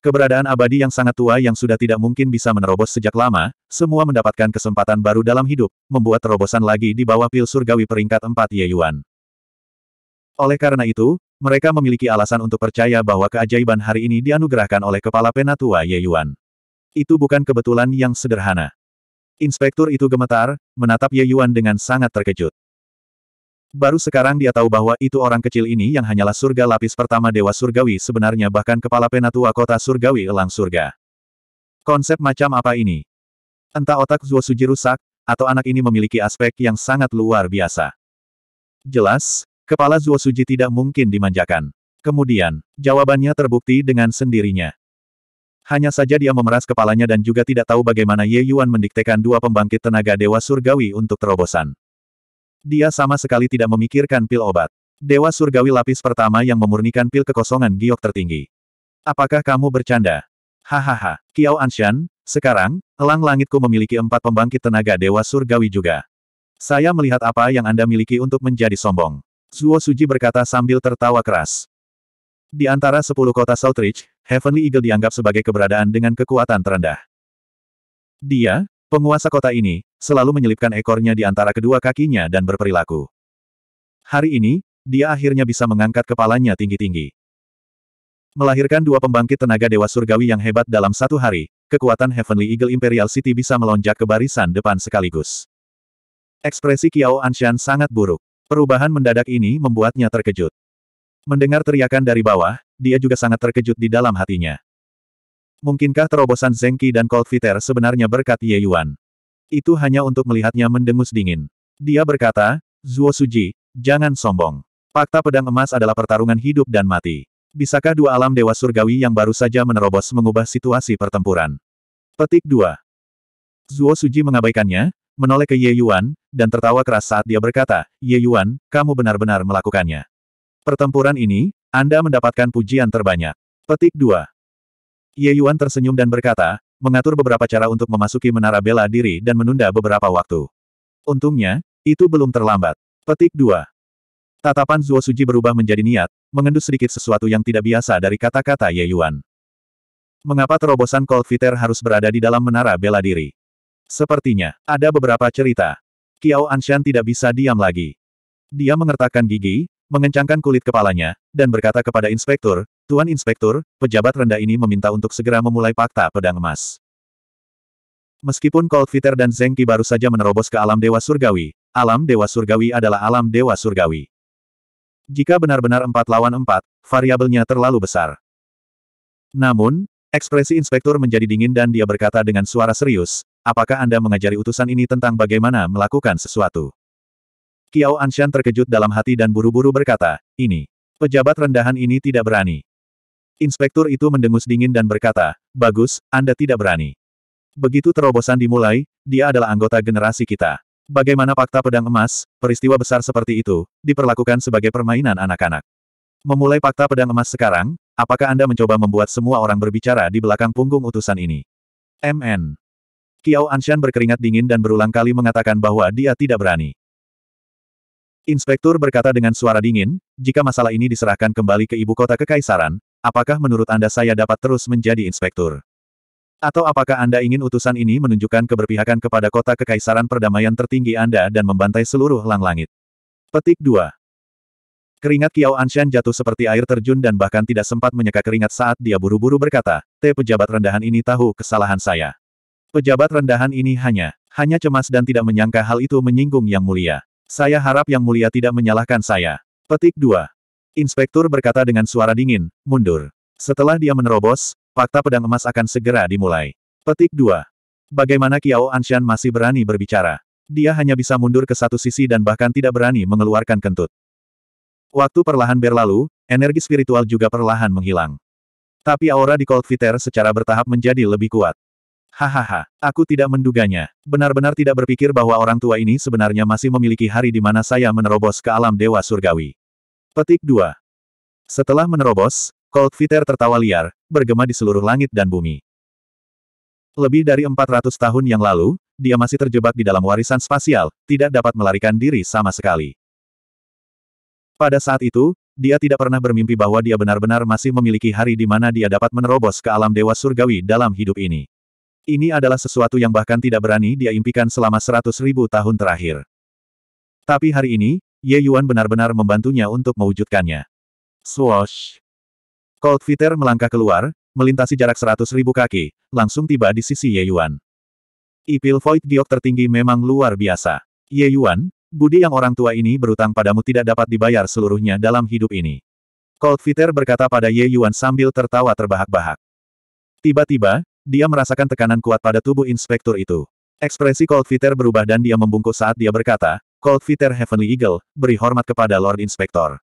Keberadaan abadi yang sangat tua yang sudah tidak mungkin bisa menerobos sejak lama, semua mendapatkan kesempatan baru dalam hidup, membuat terobosan lagi di bawah pil surgawi peringkat 4 Ye Yuan. Oleh karena itu, mereka memiliki alasan untuk percaya bahwa keajaiban hari ini dianugerahkan oleh kepala penatua Ye Yuan. Itu bukan kebetulan yang sederhana. Inspektur itu gemetar, menatap Ye Yuan dengan sangat terkejut. Baru sekarang dia tahu bahwa itu orang kecil ini yang hanyalah surga lapis pertama Dewa Surgawi sebenarnya bahkan kepala penatua kota Surgawi elang surga. Konsep macam apa ini? Entah otak Zuo Suji rusak, atau anak ini memiliki aspek yang sangat luar biasa. Jelas, kepala Zuo Suji tidak mungkin dimanjakan. Kemudian, jawabannya terbukti dengan sendirinya. Hanya saja dia memeras kepalanya dan juga tidak tahu bagaimana Ye Yuan mendiktekan dua pembangkit tenaga Dewa Surgawi untuk terobosan. Dia sama sekali tidak memikirkan pil obat. Dewa Surgawi lapis pertama yang memurnikan pil kekosongan giok tertinggi. Apakah kamu bercanda? Hahaha, Kiao Anshan, sekarang, elang langitku memiliki empat pembangkit tenaga Dewa Surgawi juga. Saya melihat apa yang Anda miliki untuk menjadi sombong. Zuo Suji berkata sambil tertawa keras. Di antara sepuluh kota Southridge, Heavenly Eagle dianggap sebagai keberadaan dengan kekuatan terendah. Dia, penguasa kota ini, selalu menyelipkan ekornya di antara kedua kakinya dan berperilaku. Hari ini, dia akhirnya bisa mengangkat kepalanya tinggi-tinggi. Melahirkan dua pembangkit tenaga dewa surgawi yang hebat dalam satu hari, kekuatan Heavenly Eagle Imperial City bisa melonjak ke barisan depan sekaligus. Ekspresi Kiao Anshan sangat buruk. Perubahan mendadak ini membuatnya terkejut. Mendengar teriakan dari bawah, dia juga sangat terkejut di dalam hatinya. Mungkinkah terobosan Zengki dan Cold Fitter sebenarnya berkat Ye Yuan? Itu hanya untuk melihatnya mendengus dingin. Dia berkata, Zuo Suji, jangan sombong. Fakta pedang emas adalah pertarungan hidup dan mati. Bisakah dua alam dewa surgawi yang baru saja menerobos mengubah situasi pertempuran? Petik 2. Zuo Suji mengabaikannya, menoleh ke Ye Yuan, dan tertawa keras saat dia berkata, Ye Yuan, kamu benar-benar melakukannya. Pertempuran ini, anda mendapatkan pujian terbanyak. Petik 2. Ye Yuan tersenyum dan berkata, mengatur beberapa cara untuk memasuki menara bela diri dan menunda beberapa waktu. Untungnya, itu belum terlambat. Petik 2. Tatapan Zuo Suji berubah menjadi niat, mengendus sedikit sesuatu yang tidak biasa dari kata-kata Ye Yuan. Mengapa terobosan Cold Fitter harus berada di dalam menara bela diri? Sepertinya, ada beberapa cerita. Kiao Anshan tidak bisa diam lagi. Dia mengertakkan gigi, mengencangkan kulit kepalanya, dan berkata kepada inspektur, Tuan Inspektur, pejabat rendah ini meminta untuk segera memulai fakta pedang emas. Meskipun Cold Fitter dan Zengki baru saja menerobos ke alam Dewa Surgawi, alam Dewa Surgawi adalah alam Dewa Surgawi. Jika benar-benar empat lawan empat, variabelnya terlalu besar. Namun, ekspresi inspektur menjadi dingin dan dia berkata dengan suara serius, apakah Anda mengajari utusan ini tentang bagaimana melakukan sesuatu? Qiao Anshan terkejut dalam hati dan buru-buru berkata, ini. Pejabat rendahan ini tidak berani. Inspektur itu mendengus dingin dan berkata, bagus, Anda tidak berani. Begitu terobosan dimulai, dia adalah anggota generasi kita. Bagaimana fakta pedang emas, peristiwa besar seperti itu, diperlakukan sebagai permainan anak-anak. Memulai fakta pedang emas sekarang, apakah Anda mencoba membuat semua orang berbicara di belakang punggung utusan ini? MN. Qiao Anshan berkeringat dingin dan berulang kali mengatakan bahwa dia tidak berani. Inspektur berkata dengan suara dingin, jika masalah ini diserahkan kembali ke ibu kota kekaisaran, apakah menurut Anda saya dapat terus menjadi inspektur? Atau apakah Anda ingin utusan ini menunjukkan keberpihakan kepada kota kekaisaran perdamaian tertinggi Anda dan membantai seluruh lang langit? Petik 2. Keringat Kiao Anshan jatuh seperti air terjun dan bahkan tidak sempat menyeka keringat saat dia buru-buru berkata, T pejabat rendahan ini tahu kesalahan saya. Pejabat rendahan ini hanya, hanya cemas dan tidak menyangka hal itu menyinggung Yang Mulia. Saya harap Yang Mulia tidak menyalahkan saya. Petik 2. Inspektur berkata dengan suara dingin, mundur. Setelah dia menerobos, fakta pedang emas akan segera dimulai. Petik 2. Bagaimana Kiao Anshan masih berani berbicara? Dia hanya bisa mundur ke satu sisi dan bahkan tidak berani mengeluarkan kentut. Waktu perlahan berlalu, energi spiritual juga perlahan menghilang. Tapi aura di Cold Fitter secara bertahap menjadi lebih kuat. Hahaha, aku tidak menduganya. Benar-benar tidak berpikir bahwa orang tua ini sebenarnya masih memiliki hari di mana saya menerobos ke alam dewa surgawi. Petik 2. Setelah menerobos, Cold Fitter tertawa liar, bergema di seluruh langit dan bumi. Lebih dari 400 tahun yang lalu, dia masih terjebak di dalam warisan spasial, tidak dapat melarikan diri sama sekali. Pada saat itu, dia tidak pernah bermimpi bahwa dia benar-benar masih memiliki hari di mana dia dapat menerobos ke alam dewa surgawi dalam hidup ini. Ini adalah sesuatu yang bahkan tidak berani dia impikan selama seratus ribu tahun terakhir. Tapi hari ini, Ye Yuan benar-benar membantunya untuk mewujudkannya. Swoosh! Cold Fitter melangkah keluar, melintasi jarak seratus ribu kaki, langsung tiba di sisi Ye Yuan. Ipil Void Giok tertinggi memang luar biasa. Ye Yuan, Budi yang orang tua ini berutang padamu tidak dapat dibayar seluruhnya dalam hidup ini. Cold Fitter berkata pada Ye Yuan sambil tertawa terbahak-bahak. Tiba-tiba, dia merasakan tekanan kuat pada tubuh inspektur itu. Ekspresi Cold Fitter berubah dan dia membungkuk saat dia berkata, Cold Fitter Heavenly Eagle, beri hormat kepada Lord Inspektor.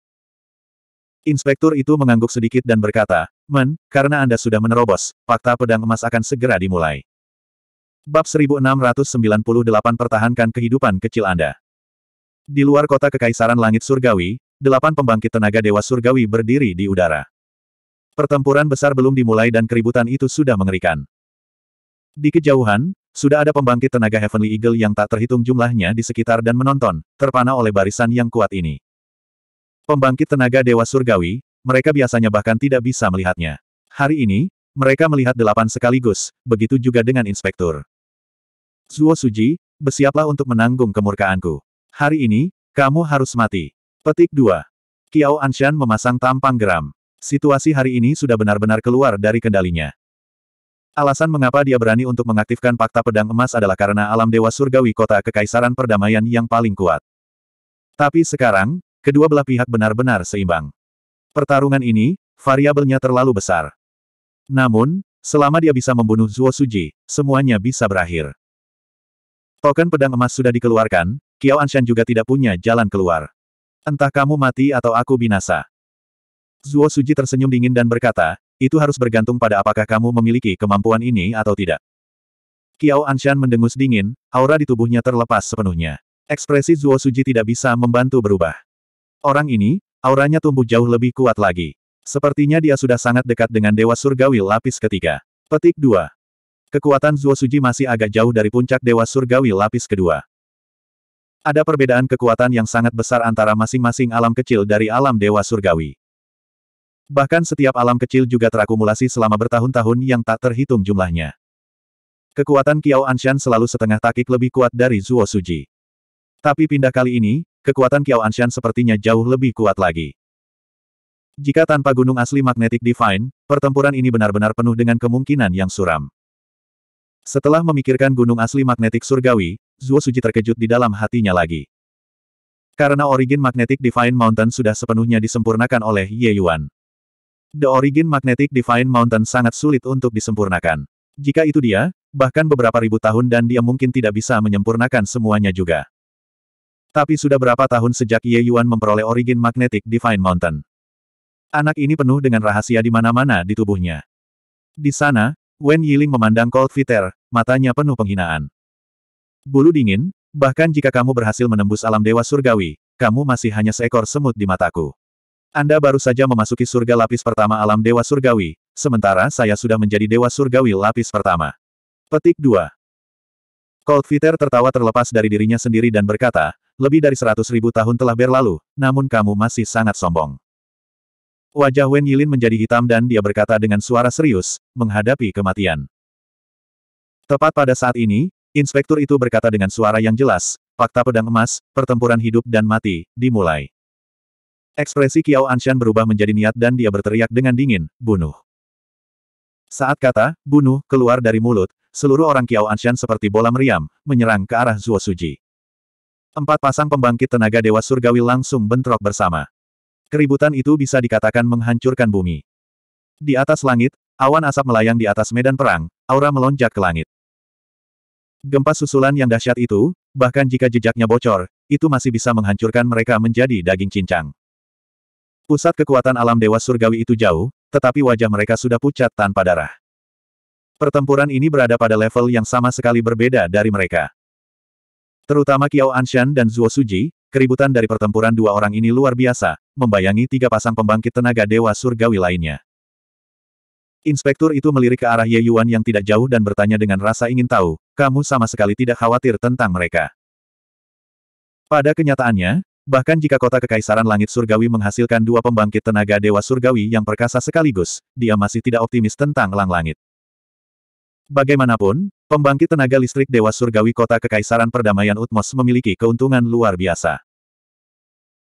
Inspektur itu mengangguk sedikit dan berkata, Men, karena Anda sudah menerobos, fakta pedang emas akan segera dimulai. Bab 1698 Pertahankan kehidupan kecil Anda. Di luar kota Kekaisaran Langit Surgawi, delapan pembangkit tenaga Dewa Surgawi berdiri di udara. Pertempuran besar belum dimulai dan keributan itu sudah mengerikan. Di kejauhan, sudah ada pembangkit tenaga Heavenly Eagle yang tak terhitung jumlahnya di sekitar dan menonton, terpana oleh barisan yang kuat ini. Pembangkit tenaga Dewa Surgawi, mereka biasanya bahkan tidak bisa melihatnya. Hari ini, mereka melihat delapan sekaligus, begitu juga dengan inspektur. Zuo Suji, bersiaplah untuk menanggung kemurkaanku. Hari ini, kamu harus mati. Petik 2. Kiao Anshan memasang tampang geram. Situasi hari ini sudah benar-benar keluar dari kendalinya. Alasan mengapa dia berani untuk mengaktifkan fakta pedang emas adalah karena alam dewa surgawi kota kekaisaran perdamaian yang paling kuat. Tapi sekarang, kedua belah pihak benar-benar seimbang. Pertarungan ini, variabelnya terlalu besar. Namun, selama dia bisa membunuh Zuo Suji, semuanya bisa berakhir. Token pedang emas sudah dikeluarkan, Kiao Anshan juga tidak punya jalan keluar. Entah kamu mati atau aku binasa. Zuo Suji tersenyum dingin dan berkata, itu harus bergantung pada apakah kamu memiliki kemampuan ini atau tidak. Kiao Anshan mendengus dingin, aura di tubuhnya terlepas sepenuhnya. Ekspresi Zuo Suji tidak bisa membantu berubah. Orang ini, auranya tumbuh jauh lebih kuat lagi. Sepertinya dia sudah sangat dekat dengan Dewa Surgawi lapis ketiga. Petik 2. Kekuatan Zuo Suji masih agak jauh dari puncak Dewa Surgawi lapis kedua. Ada perbedaan kekuatan yang sangat besar antara masing-masing alam kecil dari alam Dewa Surgawi. Bahkan setiap alam kecil juga terakumulasi selama bertahun-tahun yang tak terhitung jumlahnya. Kekuatan Kiao Anshan selalu setengah takik lebih kuat dari Zuo Suji. Tapi pindah kali ini, kekuatan Kiao Anshan sepertinya jauh lebih kuat lagi. Jika tanpa gunung asli magnetic Divine, pertempuran ini benar-benar penuh dengan kemungkinan yang suram. Setelah memikirkan gunung asli magnetik surgawi, Zuo Suji terkejut di dalam hatinya lagi. Karena origin magnetic Divine Mountain sudah sepenuhnya disempurnakan oleh Ye Yuan. The Origin Magnetic Divine Mountain sangat sulit untuk disempurnakan. Jika itu dia, bahkan beberapa ribu tahun dan dia mungkin tidak bisa menyempurnakan semuanya juga. Tapi sudah berapa tahun sejak Ye Yuan memperoleh Origin Magnetic Divine Mountain? Anak ini penuh dengan rahasia di mana-mana di tubuhnya. Di sana, Wen Yiling memandang Cold Fitter, matanya penuh penghinaan. Bulu dingin, bahkan jika kamu berhasil menembus alam dewa surgawi, kamu masih hanya seekor semut di mataku. Anda baru saja memasuki surga lapis pertama alam Dewa Surgawi, sementara saya sudah menjadi Dewa Surgawi lapis pertama. Petik 2. Coldfeather tertawa terlepas dari dirinya sendiri dan berkata, lebih dari seratus ribu tahun telah berlalu, namun kamu masih sangat sombong. Wajah Wen Yilin menjadi hitam dan dia berkata dengan suara serius, menghadapi kematian. Tepat pada saat ini, inspektur itu berkata dengan suara yang jelas, fakta pedang emas, pertempuran hidup dan mati, dimulai. Ekspresi Kiao Anshan berubah menjadi niat dan dia berteriak dengan dingin, bunuh. Saat kata, bunuh, keluar dari mulut, seluruh orang Kiao Anshan seperti bola meriam, menyerang ke arah Zuo Suji. Empat pasang pembangkit tenaga Dewa Surgawi langsung bentrok bersama. Keributan itu bisa dikatakan menghancurkan bumi. Di atas langit, awan asap melayang di atas medan perang, aura melonjak ke langit. Gempa susulan yang dahsyat itu, bahkan jika jejaknya bocor, itu masih bisa menghancurkan mereka menjadi daging cincang. Pusat kekuatan alam dewa surgawi itu jauh, tetapi wajah mereka sudah pucat tanpa darah. Pertempuran ini berada pada level yang sama sekali berbeda dari mereka. Terutama Kiao Anshan dan Zuo Suji, keributan dari pertempuran dua orang ini luar biasa, membayangi tiga pasang pembangkit tenaga dewa surgawi lainnya. Inspektur itu melirik ke arah Ye Yuan yang tidak jauh dan bertanya dengan rasa ingin tahu, kamu sama sekali tidak khawatir tentang mereka. Pada kenyataannya, Bahkan jika kota kekaisaran langit surgawi menghasilkan dua pembangkit tenaga dewa surgawi yang perkasa sekaligus, dia masih tidak optimis tentang lang langit. Bagaimanapun, pembangkit tenaga listrik dewa surgawi kota kekaisaran perdamaian Utmos memiliki keuntungan luar biasa.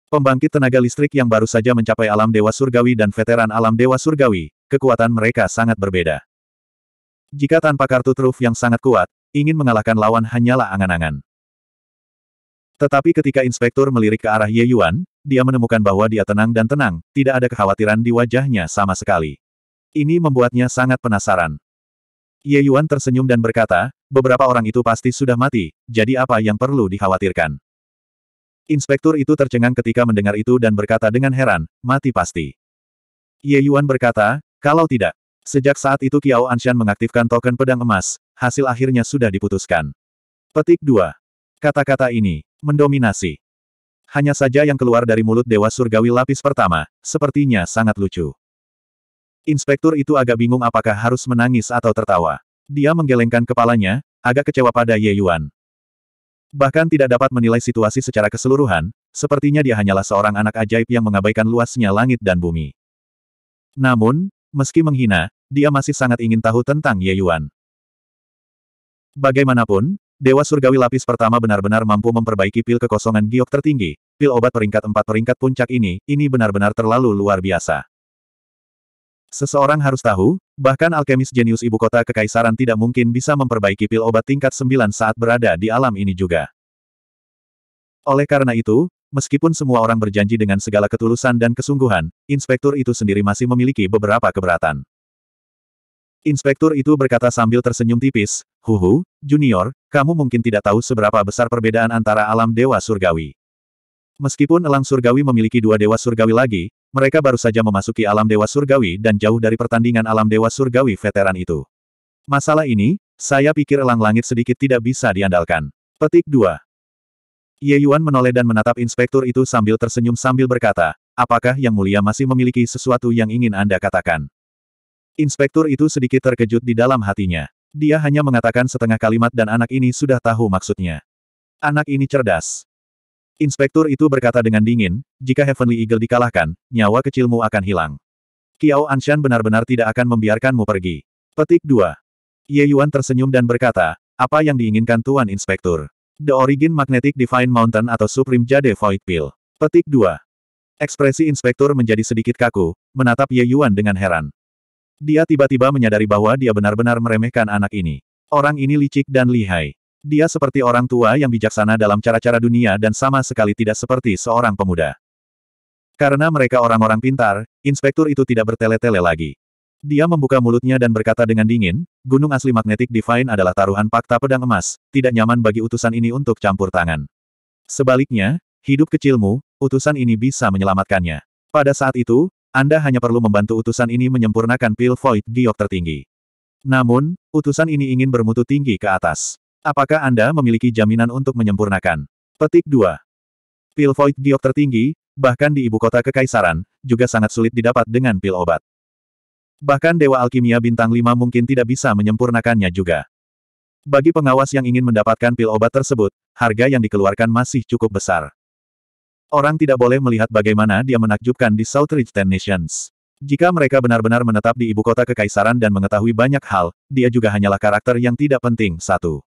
Pembangkit tenaga listrik yang baru saja mencapai alam dewa surgawi dan veteran alam dewa surgawi, kekuatan mereka sangat berbeda. Jika tanpa kartu truf yang sangat kuat, ingin mengalahkan lawan hanyalah angan-angan. Tetapi ketika inspektur melirik ke arah Ye Yuan, dia menemukan bahwa dia tenang dan tenang, tidak ada kekhawatiran di wajahnya sama sekali. Ini membuatnya sangat penasaran. Ye Yuan tersenyum dan berkata, beberapa orang itu pasti sudah mati, jadi apa yang perlu dikhawatirkan? Inspektur itu tercengang ketika mendengar itu dan berkata dengan heran, mati pasti. Ye Yuan berkata, kalau tidak. Sejak saat itu Kiao Anshan mengaktifkan token pedang emas, hasil akhirnya sudah diputuskan. Petik 2. Kata-kata ini, mendominasi. Hanya saja yang keluar dari mulut Dewa Surgawi lapis pertama, sepertinya sangat lucu. Inspektur itu agak bingung apakah harus menangis atau tertawa. Dia menggelengkan kepalanya, agak kecewa pada Ye Yuan. Bahkan tidak dapat menilai situasi secara keseluruhan, sepertinya dia hanyalah seorang anak ajaib yang mengabaikan luasnya langit dan bumi. Namun, meski menghina, dia masih sangat ingin tahu tentang Ye Yuan. Bagaimanapun, Dewa Surgawi Lapis pertama benar-benar mampu memperbaiki pil kekosongan giok tertinggi, pil obat peringkat empat peringkat puncak ini, ini benar-benar terlalu luar biasa. Seseorang harus tahu, bahkan alkemis jenius ibu kota kekaisaran tidak mungkin bisa memperbaiki pil obat tingkat sembilan saat berada di alam ini juga. Oleh karena itu, meskipun semua orang berjanji dengan segala ketulusan dan kesungguhan, inspektur itu sendiri masih memiliki beberapa keberatan. Inspektur itu berkata sambil tersenyum tipis, Huhu, Junior, kamu mungkin tidak tahu seberapa besar perbedaan antara alam dewa surgawi. Meskipun elang surgawi memiliki dua dewa surgawi lagi, mereka baru saja memasuki alam dewa surgawi dan jauh dari pertandingan alam dewa surgawi veteran itu. Masalah ini, saya pikir elang langit sedikit tidak bisa diandalkan. Petik 2. Ye Yuan menoleh dan menatap inspektur itu sambil tersenyum sambil berkata, apakah Yang Mulia masih memiliki sesuatu yang ingin Anda katakan? Inspektur itu sedikit terkejut di dalam hatinya. Dia hanya mengatakan setengah kalimat dan anak ini sudah tahu maksudnya. Anak ini cerdas. Inspektur itu berkata dengan dingin, jika Heavenly Eagle dikalahkan, nyawa kecilmu akan hilang. Kiao Anshan benar-benar tidak akan membiarkanmu pergi. Petik 2. Ye Yuan tersenyum dan berkata, apa yang diinginkan Tuan Inspektur? The Origin Magnetic Divine Mountain atau Supreme Jade Void Pill. Petik 2. Ekspresi Inspektur menjadi sedikit kaku, menatap Ye Yuan dengan heran. Dia tiba-tiba menyadari bahwa dia benar-benar meremehkan anak ini. Orang ini licik dan lihai. Dia seperti orang tua yang bijaksana dalam cara-cara dunia dan sama sekali tidak seperti seorang pemuda. Karena mereka orang-orang pintar, inspektur itu tidak bertele-tele lagi. Dia membuka mulutnya dan berkata dengan dingin, gunung asli magnetik Divine adalah taruhan fakta pedang emas, tidak nyaman bagi utusan ini untuk campur tangan. Sebaliknya, hidup kecilmu, utusan ini bisa menyelamatkannya. Pada saat itu, anda hanya perlu membantu utusan ini menyempurnakan pil void giok tertinggi. Namun, utusan ini ingin bermutu tinggi ke atas. Apakah Anda memiliki jaminan untuk menyempurnakan? Petik 2. Pil void giok tertinggi, bahkan di ibu kota kekaisaran, juga sangat sulit didapat dengan pil obat. Bahkan Dewa Alkimia Bintang 5 mungkin tidak bisa menyempurnakannya juga. Bagi pengawas yang ingin mendapatkan pil obat tersebut, harga yang dikeluarkan masih cukup besar. Orang tidak boleh melihat bagaimana dia menakjubkan di Southridge Ten Nations. Jika mereka benar-benar menetap di ibu kota kekaisaran dan mengetahui banyak hal, dia juga hanyalah karakter yang tidak penting. Satu.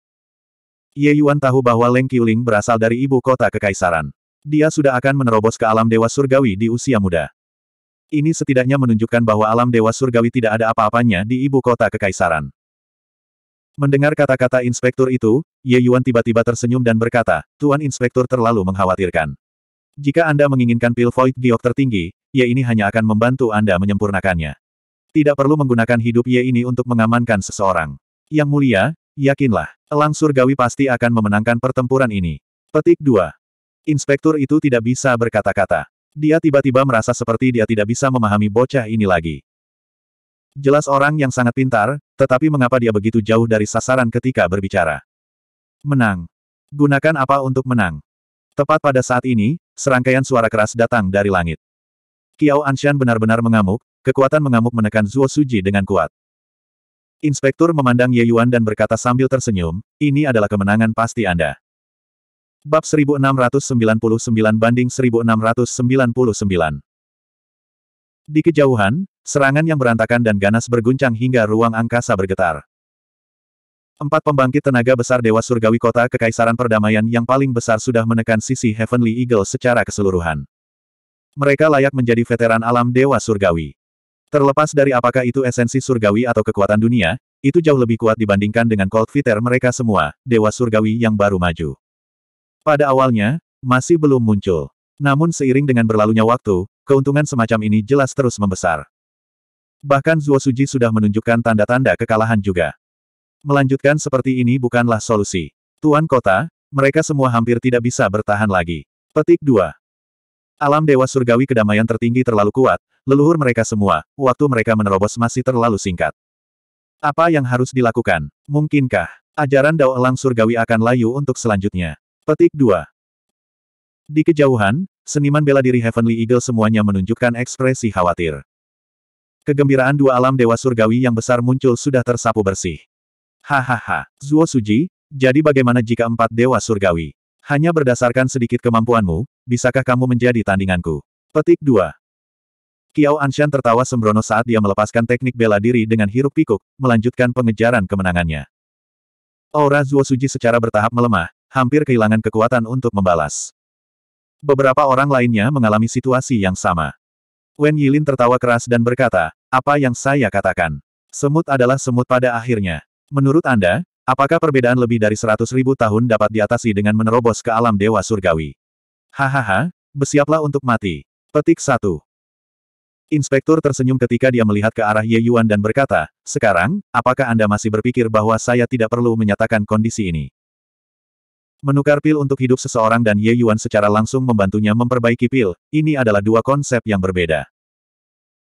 Ye Yuan tahu bahwa Leng Qiuling berasal dari ibu kota kekaisaran. Dia sudah akan menerobos ke alam dewa surgawi di usia muda. Ini setidaknya menunjukkan bahwa alam dewa surgawi tidak ada apa-apanya di ibu kota kekaisaran. Mendengar kata-kata inspektur itu, Ye Yuan tiba-tiba tersenyum dan berkata, Tuan Inspektur terlalu mengkhawatirkan. Jika Anda menginginkan pil void giok tertinggi, ya ini hanya akan membantu Anda menyempurnakannya. Tidak perlu menggunakan hidup Ye ini untuk mengamankan seseorang. Yang mulia, yakinlah, elang surgawi pasti akan memenangkan pertempuran ini. Petik 2. Inspektur itu tidak bisa berkata-kata. Dia tiba-tiba merasa seperti dia tidak bisa memahami bocah ini lagi. Jelas orang yang sangat pintar, tetapi mengapa dia begitu jauh dari sasaran ketika berbicara? Menang. Gunakan apa untuk menang? Tepat pada saat ini, serangkaian suara keras datang dari langit. Kiao Anshan benar-benar mengamuk, kekuatan mengamuk menekan Zuo Suji dengan kuat. Inspektur memandang Ye Yuan dan berkata sambil tersenyum, ini adalah kemenangan pasti Anda. Bab 1699 banding 1699 Di kejauhan, serangan yang berantakan dan ganas berguncang hingga ruang angkasa bergetar. Empat pembangkit tenaga besar Dewa Surgawi Kota Kekaisaran Perdamaian yang paling besar sudah menekan sisi Heavenly Eagle secara keseluruhan. Mereka layak menjadi veteran alam Dewa Surgawi. Terlepas dari apakah itu esensi surgawi atau kekuatan dunia, itu jauh lebih kuat dibandingkan dengan Cold Fitter mereka semua, Dewa Surgawi yang baru maju. Pada awalnya, masih belum muncul. Namun seiring dengan berlalunya waktu, keuntungan semacam ini jelas terus membesar. Bahkan Zuo Suji sudah menunjukkan tanda-tanda kekalahan juga. Melanjutkan seperti ini bukanlah solusi. Tuan kota, mereka semua hampir tidak bisa bertahan lagi. Petik 2. Alam dewa surgawi kedamaian tertinggi terlalu kuat, leluhur mereka semua, waktu mereka menerobos masih terlalu singkat. Apa yang harus dilakukan? Mungkinkah ajaran Dao Elang surgawi akan layu untuk selanjutnya? Petik 2. Di kejauhan, seniman bela diri Heavenly Eagle semuanya menunjukkan ekspresi khawatir. Kegembiraan dua alam dewa surgawi yang besar muncul sudah tersapu bersih. Hahaha, Zuo Suji, jadi bagaimana jika empat dewa surgawi? Hanya berdasarkan sedikit kemampuanmu, bisakah kamu menjadi tandinganku? Petik 2. Kiao Anshan tertawa sembrono saat dia melepaskan teknik bela diri dengan hirup pikuk, melanjutkan pengejaran kemenangannya. Aura Zuo Suji secara bertahap melemah, hampir kehilangan kekuatan untuk membalas. Beberapa orang lainnya mengalami situasi yang sama. Wen Yilin tertawa keras dan berkata, apa yang saya katakan? Semut adalah semut pada akhirnya. Menurut Anda, apakah perbedaan lebih dari seratus ribu tahun dapat diatasi dengan menerobos ke alam dewa surgawi? Hahaha, bersiaplah untuk mati. Petik 1. Inspektur tersenyum ketika dia melihat ke arah Ye Yuan dan berkata, Sekarang, apakah Anda masih berpikir bahwa saya tidak perlu menyatakan kondisi ini? Menukar pil untuk hidup seseorang dan Ye Yuan secara langsung membantunya memperbaiki pil, ini adalah dua konsep yang berbeda.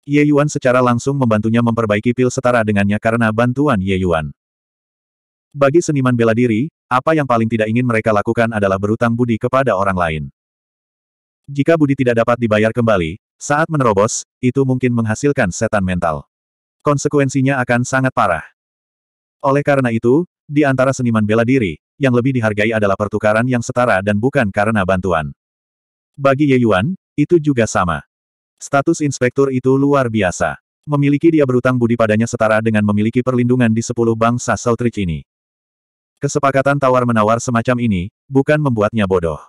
Ye Yuan secara langsung membantunya memperbaiki pil setara dengannya karena bantuan Ye Yuan. Bagi seniman bela diri, apa yang paling tidak ingin mereka lakukan adalah berutang budi kepada orang lain. Jika budi tidak dapat dibayar kembali, saat menerobos, itu mungkin menghasilkan setan mental. Konsekuensinya akan sangat parah. Oleh karena itu, di antara seniman bela diri, yang lebih dihargai adalah pertukaran yang setara dan bukan karena bantuan. Bagi Ye Yuan, itu juga sama. Status inspektur itu luar biasa. Memiliki dia berutang budi padanya setara dengan memiliki perlindungan di sepuluh bangsa Soutrich ini. Kesepakatan tawar-menawar semacam ini, bukan membuatnya bodoh.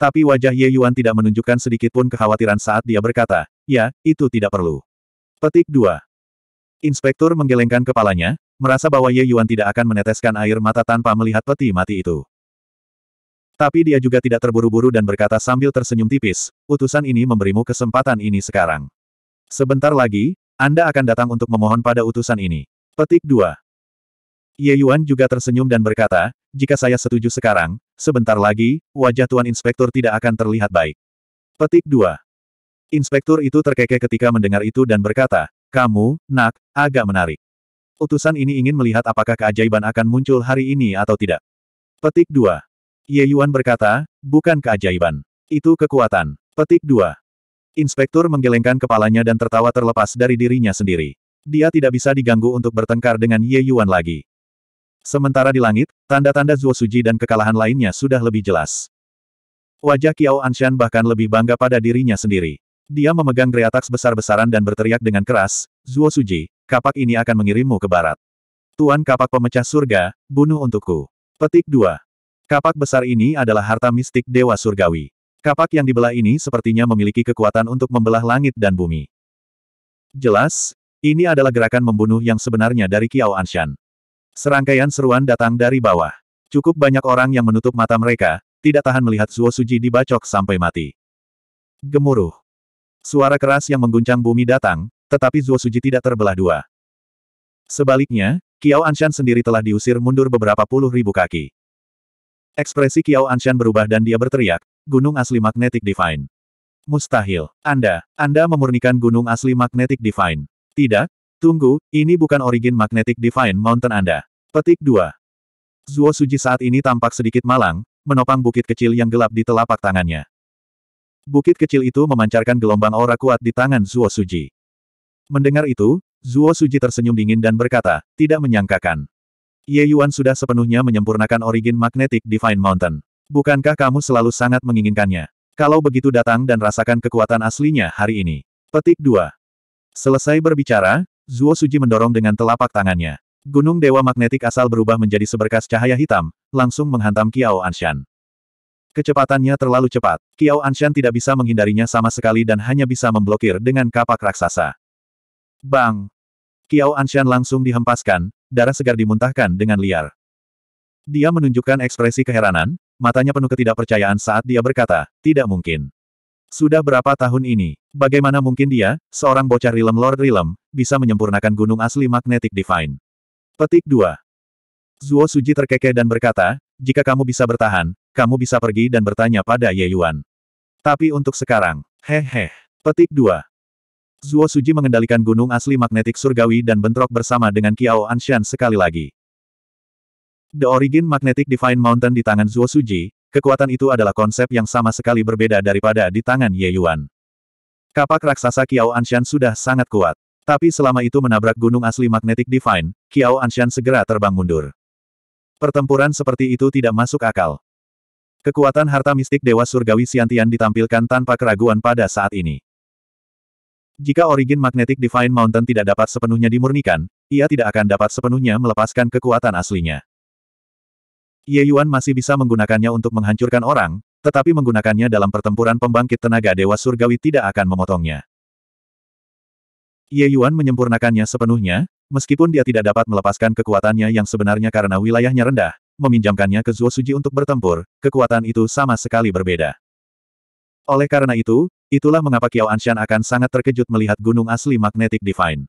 Tapi wajah Ye Yuan tidak menunjukkan sedikit pun kekhawatiran saat dia berkata, ya, itu tidak perlu. Petik 2. Inspektur menggelengkan kepalanya, merasa bahwa Ye Yuan tidak akan meneteskan air mata tanpa melihat peti mati itu. Tapi dia juga tidak terburu-buru dan berkata sambil tersenyum tipis, utusan ini memberimu kesempatan ini sekarang. Sebentar lagi, Anda akan datang untuk memohon pada utusan ini. Petik 2. Ye Yuan juga tersenyum dan berkata, jika saya setuju sekarang, sebentar lagi, wajah Tuan Inspektur tidak akan terlihat baik. Petik 2. Inspektur itu terkekeh ketika mendengar itu dan berkata, kamu, nak, agak menarik. Utusan ini ingin melihat apakah keajaiban akan muncul hari ini atau tidak. Petik 2. Ye Yuan berkata, bukan keajaiban. Itu kekuatan. Petik 2. Inspektur menggelengkan kepalanya dan tertawa terlepas dari dirinya sendiri. Dia tidak bisa diganggu untuk bertengkar dengan Ye Yuan lagi. Sementara di langit, tanda-tanda Zuo Suji dan kekalahan lainnya sudah lebih jelas. Wajah Kiao Anshan bahkan lebih bangga pada dirinya sendiri. Dia memegang Greatax besar-besaran dan berteriak dengan keras, Zuo Suji, kapak ini akan mengirimmu ke barat. Tuan kapak pemecah surga, bunuh untukku. Petik 2. Kapak besar ini adalah harta mistik Dewa Surgawi. Kapak yang dibelah ini sepertinya memiliki kekuatan untuk membelah langit dan bumi. Jelas, ini adalah gerakan membunuh yang sebenarnya dari Kiao Anshan. Serangkaian seruan datang dari bawah. Cukup banyak orang yang menutup mata mereka, tidak tahan melihat Zuo Suji dibacok sampai mati. Gemuruh. Suara keras yang mengguncang bumi datang, tetapi Zuo Suji tidak terbelah dua. Sebaliknya, Kiao Anshan sendiri telah diusir mundur beberapa puluh ribu kaki. Ekspresi Kiao Anshan berubah dan dia berteriak, Gunung Asli Magnetic Divine. Mustahil. Anda, Anda memurnikan Gunung Asli Magnetic Divine. Tidak, Tunggu, ini bukan origin magnetic divine mountain Anda. Petik 2. Zuo Suji saat ini tampak sedikit malang, menopang bukit kecil yang gelap di telapak tangannya. Bukit kecil itu memancarkan gelombang aura kuat di tangan Zuo Suji. Mendengar itu, Zuo Suji tersenyum dingin dan berkata, tidak menyangkakan. Ye Yuan sudah sepenuhnya menyempurnakan origin magnetic divine mountain. Bukankah kamu selalu sangat menginginkannya? Kalau begitu datang dan rasakan kekuatan aslinya hari ini. Petik 2. Selesai berbicara, Zuo Suji mendorong dengan telapak tangannya. Gunung dewa magnetik asal berubah menjadi seberkas cahaya hitam, langsung menghantam Kiao Anshan. Kecepatannya terlalu cepat. Kiao Anshan tidak bisa menghindarinya sama sekali dan hanya bisa memblokir dengan kapak raksasa. Bang! Kiao Anshan langsung dihempaskan, darah segar dimuntahkan dengan liar. Dia menunjukkan ekspresi keheranan, matanya penuh ketidakpercayaan saat dia berkata, tidak mungkin. Sudah berapa tahun ini, bagaimana mungkin dia, seorang bocah rilem Lord rilem, bisa menyempurnakan gunung asli Magnetic Divine? Petik 2. Zuo Suji terkekeh dan berkata, jika kamu bisa bertahan, kamu bisa pergi dan bertanya pada Ye Yuan. Tapi untuk sekarang, hehe. Petik 2. Zuo Suji mengendalikan gunung asli magnetik surgawi dan bentrok bersama dengan Kiao Anshan sekali lagi. The Origin Magnetic Divine Mountain di tangan Zuo Suji, Kekuatan itu adalah konsep yang sama sekali berbeda daripada di tangan Ye Yuan. Kapak raksasa Kiao Anshan sudah sangat kuat. Tapi selama itu menabrak gunung asli magnetik divine, Kiao Anshan segera terbang mundur. Pertempuran seperti itu tidak masuk akal. Kekuatan harta mistik Dewa Surgawi Siantian ditampilkan tanpa keraguan pada saat ini. Jika origin magnetik Divine Mountain tidak dapat sepenuhnya dimurnikan, ia tidak akan dapat sepenuhnya melepaskan kekuatan aslinya. Ye Yuan masih bisa menggunakannya untuk menghancurkan orang, tetapi menggunakannya dalam pertempuran pembangkit tenaga Dewa Surgawi tidak akan memotongnya. Ye Yuan menyempurnakannya sepenuhnya, meskipun dia tidak dapat melepaskan kekuatannya yang sebenarnya karena wilayahnya rendah, meminjamkannya ke Zuo Suji untuk bertempur, kekuatan itu sama sekali berbeda. Oleh karena itu, itulah mengapa Qiao Anshan akan sangat terkejut melihat gunung asli Magnetic Divine.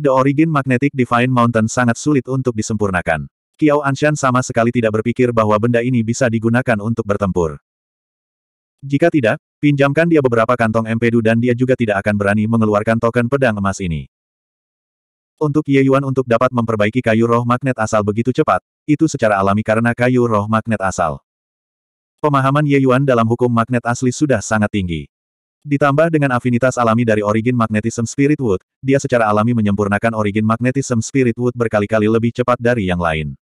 The Origin Magnetic Divine Mountain sangat sulit untuk disempurnakan. Qiao Anshan sama sekali tidak berpikir bahwa benda ini bisa digunakan untuk bertempur. Jika tidak, pinjamkan dia beberapa kantong empedu dan dia juga tidak akan berani mengeluarkan token pedang emas ini. Untuk Ye Yuan untuk dapat memperbaiki kayu roh magnet asal begitu cepat, itu secara alami karena kayu roh magnet asal. Pemahaman Ye Yuan dalam hukum magnet asli sudah sangat tinggi. Ditambah dengan afinitas alami dari origin magnetism spirit wood, dia secara alami menyempurnakan origin magnetism spirit wood berkali-kali lebih cepat dari yang lain.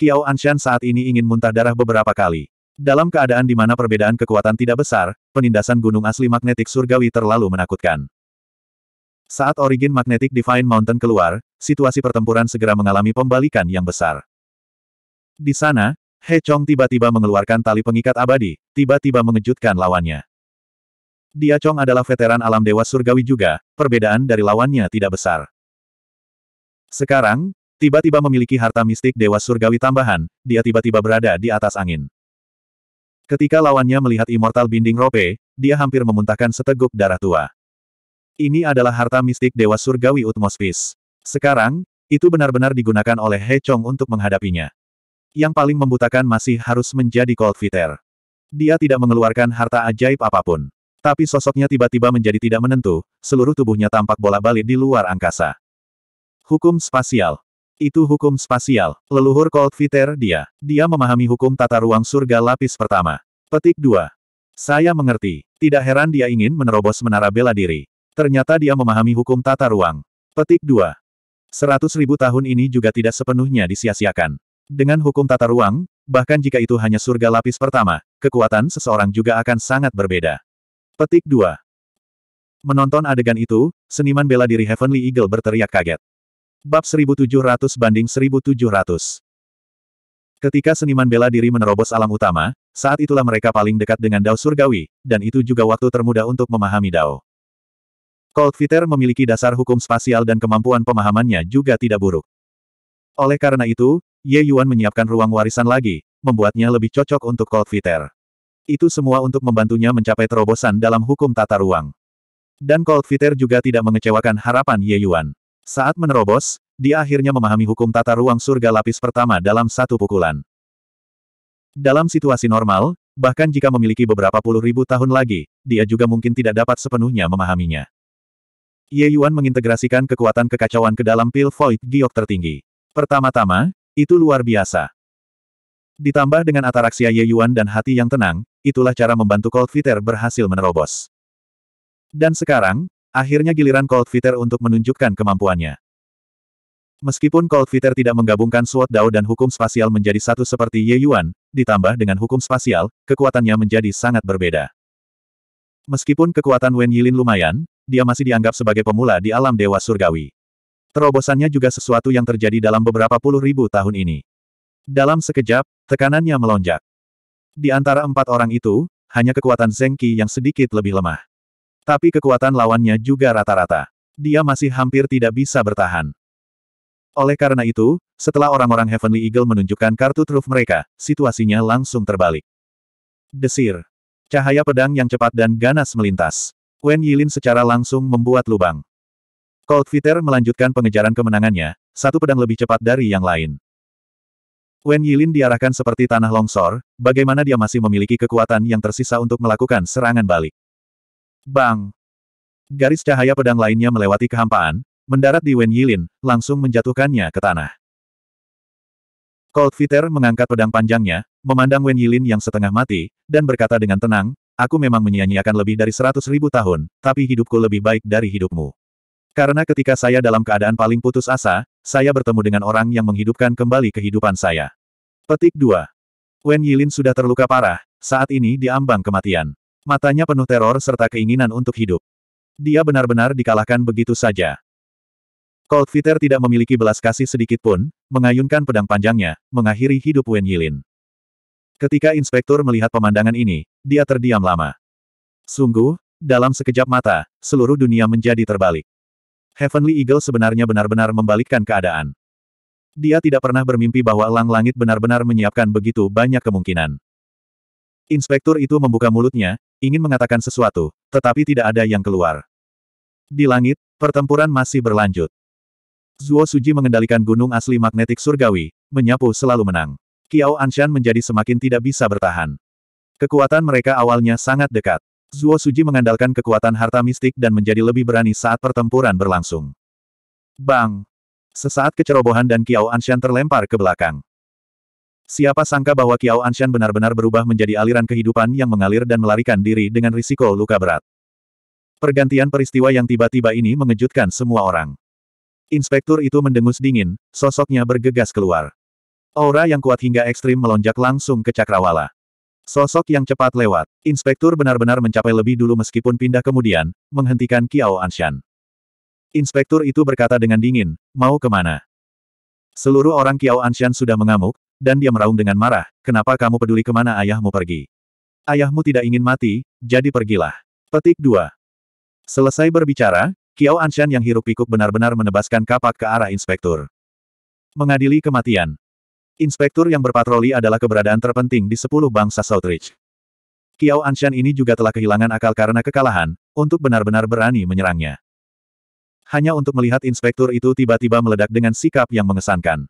Kiao Anshan saat ini ingin muntah darah beberapa kali. Dalam keadaan di mana perbedaan kekuatan tidak besar, penindasan gunung asli magnetik surgawi terlalu menakutkan. Saat origin magnetik Divine Mountain keluar, situasi pertempuran segera mengalami pembalikan yang besar. Di sana, He Chong tiba-tiba mengeluarkan tali pengikat abadi, tiba-tiba mengejutkan lawannya. Dia Chong adalah veteran alam dewa surgawi juga, perbedaan dari lawannya tidak besar. Sekarang, Tiba-tiba memiliki harta mistik Dewa Surgawi tambahan, dia tiba-tiba berada di atas angin. Ketika lawannya melihat Immortal Binding Rope, dia hampir memuntahkan seteguk darah tua. Ini adalah harta mistik Dewa Surgawi Utmospis. Sekarang, itu benar-benar digunakan oleh He Chong untuk menghadapinya. Yang paling membutakan masih harus menjadi Cold Fitter. Dia tidak mengeluarkan harta ajaib apapun. Tapi sosoknya tiba-tiba menjadi tidak menentu, seluruh tubuhnya tampak bola balik di luar angkasa. Hukum spasial. Itu hukum spasial. Leluhur Cold Viter dia. Dia memahami hukum tata ruang surga lapis pertama. Petik 2. Saya mengerti. Tidak heran dia ingin menerobos menara bela diri. Ternyata dia memahami hukum tata ruang. Petik 2. Seratus ribu tahun ini juga tidak sepenuhnya disia-siakan. Dengan hukum tata ruang, bahkan jika itu hanya surga lapis pertama, kekuatan seseorang juga akan sangat berbeda. Petik 2. Menonton adegan itu, seniman bela diri Heavenly Eagle berteriak kaget. Bab 1700 banding 1700 Ketika seniman bela diri menerobos alam utama, saat itulah mereka paling dekat dengan Dao Surgawi, dan itu juga waktu termuda untuk memahami Dao. Cold Fitter memiliki dasar hukum spasial dan kemampuan pemahamannya juga tidak buruk. Oleh karena itu, Ye Yuan menyiapkan ruang warisan lagi, membuatnya lebih cocok untuk Cold Fitter. Itu semua untuk membantunya mencapai terobosan dalam hukum tata ruang. Dan Cold Fitter juga tidak mengecewakan harapan Ye Yuan. Saat menerobos, dia akhirnya memahami hukum tata ruang surga lapis pertama dalam satu pukulan. Dalam situasi normal, bahkan jika memiliki beberapa puluh ribu tahun lagi, dia juga mungkin tidak dapat sepenuhnya memahaminya. Ye Yuan mengintegrasikan kekuatan kekacauan ke dalam pil Void Giok tertinggi. Pertama-tama, itu luar biasa. Ditambah dengan ataraksia Ye Yuan dan hati yang tenang, itulah cara membantu Cold Fitter berhasil menerobos. Dan sekarang, Akhirnya giliran Cold Fitter untuk menunjukkan kemampuannya. Meskipun Cold Fitter tidak menggabungkan Sword Dao dan hukum spasial menjadi satu seperti Ye Yuan, ditambah dengan hukum spasial, kekuatannya menjadi sangat berbeda. Meskipun kekuatan Wen Yilin lumayan, dia masih dianggap sebagai pemula di alam dewa surgawi. Terobosannya juga sesuatu yang terjadi dalam beberapa puluh ribu tahun ini. Dalam sekejap, tekanannya melonjak. Di antara empat orang itu, hanya kekuatan Zeng Qi yang sedikit lebih lemah. Tapi kekuatan lawannya juga rata-rata. Dia masih hampir tidak bisa bertahan. Oleh karena itu, setelah orang-orang Heavenly Eagle menunjukkan kartu truf mereka, situasinya langsung terbalik. Desir. Cahaya pedang yang cepat dan ganas melintas. Wen Yilin secara langsung membuat lubang. Cold Fitter melanjutkan pengejaran kemenangannya, satu pedang lebih cepat dari yang lain. Wen Yilin diarahkan seperti tanah longsor, bagaimana dia masih memiliki kekuatan yang tersisa untuk melakukan serangan balik. Bang! Garis cahaya pedang lainnya melewati kehampaan, mendarat di Wen Yilin, langsung menjatuhkannya ke tanah. Cold Fitter mengangkat pedang panjangnya, memandang Wen Yilin yang setengah mati, dan berkata dengan tenang, aku memang menyia-nyiakan lebih dari seratus ribu tahun, tapi hidupku lebih baik dari hidupmu. Karena ketika saya dalam keadaan paling putus asa, saya bertemu dengan orang yang menghidupkan kembali kehidupan saya. Petik 2. Wen Yilin sudah terluka parah, saat ini diambang kematian. Matanya penuh teror serta keinginan untuk hidup. Dia benar-benar dikalahkan begitu saja. Cold Fitter tidak memiliki belas kasih sedikit pun, mengayunkan pedang panjangnya, mengakhiri hidup Wen Yilin. Ketika inspektur melihat pemandangan ini, dia terdiam lama. Sungguh, dalam sekejap mata, seluruh dunia menjadi terbalik. Heavenly Eagle sebenarnya benar-benar membalikkan keadaan. Dia tidak pernah bermimpi bahwa Lang Langit benar-benar menyiapkan begitu banyak kemungkinan. Inspektur itu membuka mulutnya, ingin mengatakan sesuatu, tetapi tidak ada yang keluar. Di langit, pertempuran masih berlanjut. Zuo Suji mengendalikan gunung asli magnetik surgawi, menyapu selalu menang. Kiao Anshan menjadi semakin tidak bisa bertahan. Kekuatan mereka awalnya sangat dekat. Zuo Suji mengandalkan kekuatan harta mistik dan menjadi lebih berani saat pertempuran berlangsung. Bang! Sesaat kecerobohan dan Kiao Anshan terlempar ke belakang. Siapa sangka bahwa Kiao Anshan benar-benar berubah menjadi aliran kehidupan yang mengalir dan melarikan diri dengan risiko luka berat. Pergantian peristiwa yang tiba-tiba ini mengejutkan semua orang. Inspektur itu mendengus dingin, sosoknya bergegas keluar. Aura yang kuat hingga ekstrim melonjak langsung ke cakrawala. Sosok yang cepat lewat, inspektur benar-benar mencapai lebih dulu meskipun pindah kemudian, menghentikan Kiao Anshan. Inspektur itu berkata dengan dingin, mau kemana? Seluruh orang Kiao Anshan sudah mengamuk, dan dia meraung dengan marah, kenapa kamu peduli kemana ayahmu pergi? Ayahmu tidak ingin mati, jadi pergilah. Petik 2. Selesai berbicara, Kiao Anshan yang hirup pikuk benar-benar menebaskan kapak ke arah inspektur. Mengadili kematian. Inspektur yang berpatroli adalah keberadaan terpenting di sepuluh bangsa Southridge. Kiao Anshan ini juga telah kehilangan akal karena kekalahan, untuk benar-benar berani menyerangnya. Hanya untuk melihat inspektur itu tiba-tiba meledak dengan sikap yang mengesankan.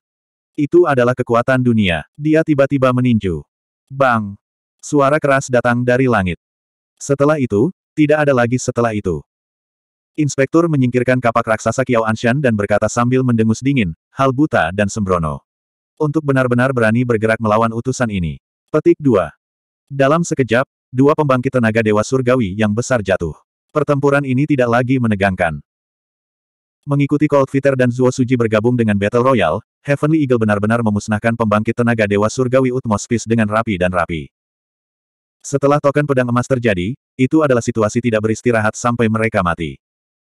Itu adalah kekuatan dunia. Dia tiba-tiba meninju. Bang! Suara keras datang dari langit. Setelah itu, tidak ada lagi setelah itu. Inspektur menyingkirkan kapak raksasa Kiao Anshan dan berkata sambil mendengus dingin, hal buta dan sembrono. Untuk benar-benar berani bergerak melawan utusan ini. Petik 2. Dalam sekejap, dua pembangkit tenaga dewa surgawi yang besar jatuh. Pertempuran ini tidak lagi menegangkan. Mengikuti Cold Fitter dan Zuo Suji bergabung dengan Battle Royale, Heavenly Eagle benar-benar memusnahkan pembangkit tenaga Dewa Surgawi Utmospis dengan rapi dan rapi. Setelah token pedang emas terjadi, itu adalah situasi tidak beristirahat sampai mereka mati.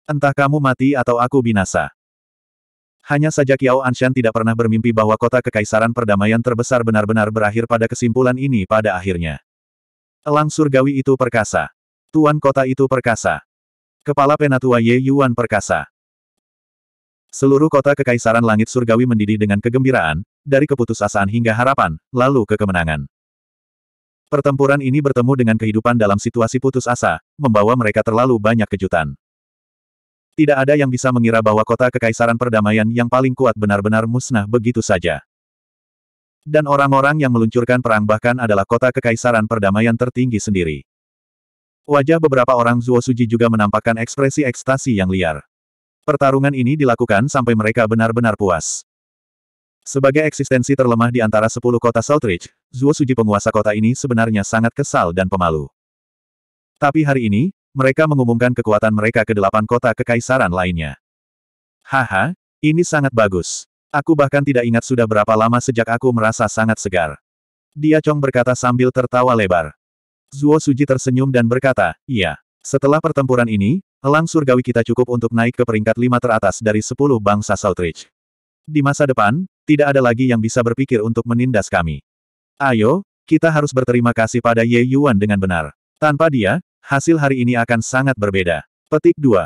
Entah kamu mati atau aku binasa. Hanya saja Kiao Anshan tidak pernah bermimpi bahwa kota kekaisaran perdamaian terbesar benar-benar berakhir pada kesimpulan ini pada akhirnya. Elang surgawi itu perkasa. Tuan kota itu perkasa. Kepala penatua Ye Yuan perkasa. Seluruh kota kekaisaran langit surgawi mendidih dengan kegembiraan, dari keputusasaan hingga harapan, lalu ke kemenangan. Pertempuran ini bertemu dengan kehidupan dalam situasi putus asa, membawa mereka terlalu banyak kejutan. Tidak ada yang bisa mengira bahwa kota kekaisaran perdamaian yang paling kuat benar-benar musnah begitu saja. Dan orang-orang yang meluncurkan perang bahkan adalah kota kekaisaran perdamaian tertinggi sendiri. Wajah beberapa orang Zuo Suji juga menampakkan ekspresi ekstasi yang liar. Pertarungan ini dilakukan sampai mereka benar-benar puas. Sebagai eksistensi terlemah di antara sepuluh kota Saltridge, Zuo Suji penguasa kota ini sebenarnya sangat kesal dan pemalu. Tapi hari ini, mereka mengumumkan kekuatan mereka ke delapan kota kekaisaran lainnya. Haha, ini sangat bagus. Aku bahkan tidak ingat sudah berapa lama sejak aku merasa sangat segar. Dia Chong berkata sambil tertawa lebar. Zuo Suji tersenyum dan berkata, iya. Setelah pertempuran ini, Elang surgawi kita cukup untuk naik ke peringkat lima teratas dari sepuluh bangsa Southridge. Di masa depan, tidak ada lagi yang bisa berpikir untuk menindas kami. Ayo, kita harus berterima kasih pada Ye Yuan dengan benar. Tanpa dia, hasil hari ini akan sangat berbeda. Petik 2.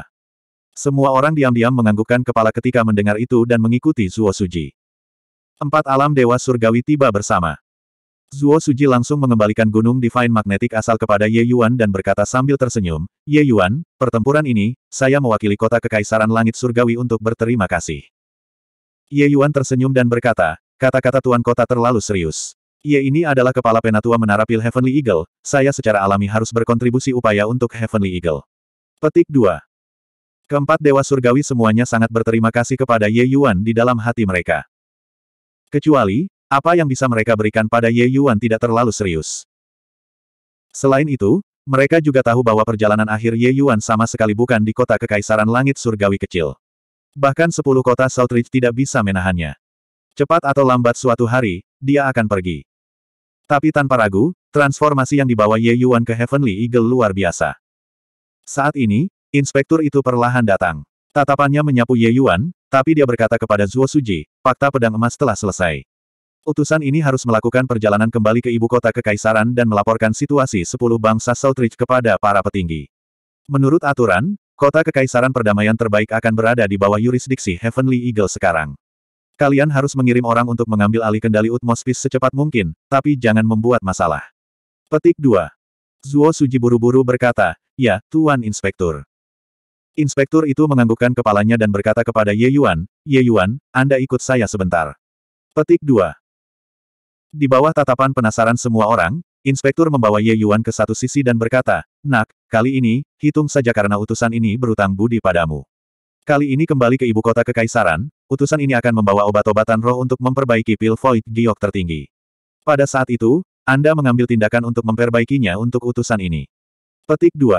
Semua orang diam-diam menganggukkan kepala ketika mendengar itu dan mengikuti Zuo Suji. Empat alam dewa surgawi tiba bersama. Zuo Suji langsung mengembalikan gunung Divine Magnetic asal kepada Ye Yuan dan berkata sambil tersenyum, Ye Yuan, pertempuran ini, saya mewakili kota Kekaisaran Langit Surgawi untuk berterima kasih. Ye Yuan tersenyum dan berkata, kata-kata Tuan Kota terlalu serius. Ye ini adalah kepala penatua menara Pil Heavenly Eagle, saya secara alami harus berkontribusi upaya untuk Heavenly Eagle. Petik 2. Keempat Dewa Surgawi semuanya sangat berterima kasih kepada Ye Yuan di dalam hati mereka. Kecuali, apa yang bisa mereka berikan pada Ye Yuan tidak terlalu serius. Selain itu, mereka juga tahu bahwa perjalanan akhir Ye Yuan sama sekali bukan di kota Kekaisaran Langit Surgawi kecil. Bahkan sepuluh kota saltridge tidak bisa menahannya. Cepat atau lambat suatu hari, dia akan pergi. Tapi tanpa ragu, transformasi yang dibawa Ye Yuan ke Heavenly Eagle luar biasa. Saat ini, inspektur itu perlahan datang. Tatapannya menyapu Ye Yuan, tapi dia berkata kepada Zuo Suji, fakta pedang emas telah selesai. Utusan ini harus melakukan perjalanan kembali ke ibu kota kekaisaran dan melaporkan situasi sepuluh bangsa Southridge kepada para petinggi. Menurut aturan, kota kekaisaran perdamaian terbaik akan berada di bawah yurisdiksi Heavenly Eagle sekarang. Kalian harus mengirim orang untuk mengambil alih kendali Utmospis secepat mungkin, tapi jangan membuat masalah. Petik 2. Zuo Suji buru-buru berkata, Ya, Tuan Inspektur. Inspektur itu menganggukkan kepalanya dan berkata kepada Ye Yuan, Ye Yuan, Anda ikut saya sebentar. Petik 2. Di bawah tatapan penasaran semua orang, inspektur membawa Ye Yuan ke satu sisi dan berkata, Nak, kali ini, hitung saja karena utusan ini berutang budi padamu. Kali ini kembali ke ibu kota kekaisaran, utusan ini akan membawa obat-obatan roh untuk memperbaiki pil void giok tertinggi. Pada saat itu, Anda mengambil tindakan untuk memperbaikinya untuk utusan ini. Petik 2.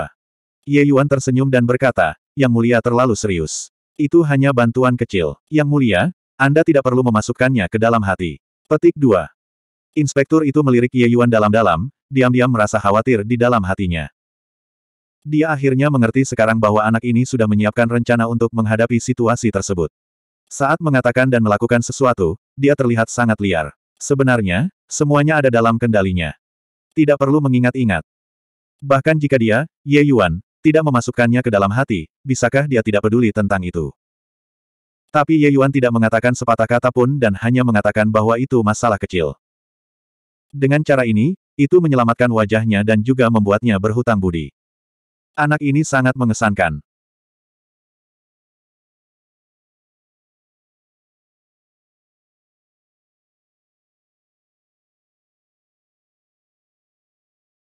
Ye Yuan tersenyum dan berkata, Yang mulia terlalu serius. Itu hanya bantuan kecil. Yang mulia, Anda tidak perlu memasukkannya ke dalam hati. Petik 2. Inspektur itu melirik Ye Yuan dalam-dalam, diam-diam merasa khawatir di dalam hatinya. Dia akhirnya mengerti sekarang bahwa anak ini sudah menyiapkan rencana untuk menghadapi situasi tersebut. Saat mengatakan dan melakukan sesuatu, dia terlihat sangat liar. Sebenarnya, semuanya ada dalam kendalinya. Tidak perlu mengingat-ingat. Bahkan jika dia, Ye Yuan, tidak memasukkannya ke dalam hati, bisakah dia tidak peduli tentang itu? Tapi Ye Yuan tidak mengatakan sepatah kata pun dan hanya mengatakan bahwa itu masalah kecil. Dengan cara ini, itu menyelamatkan wajahnya dan juga membuatnya berhutang budi. Anak ini sangat mengesankan.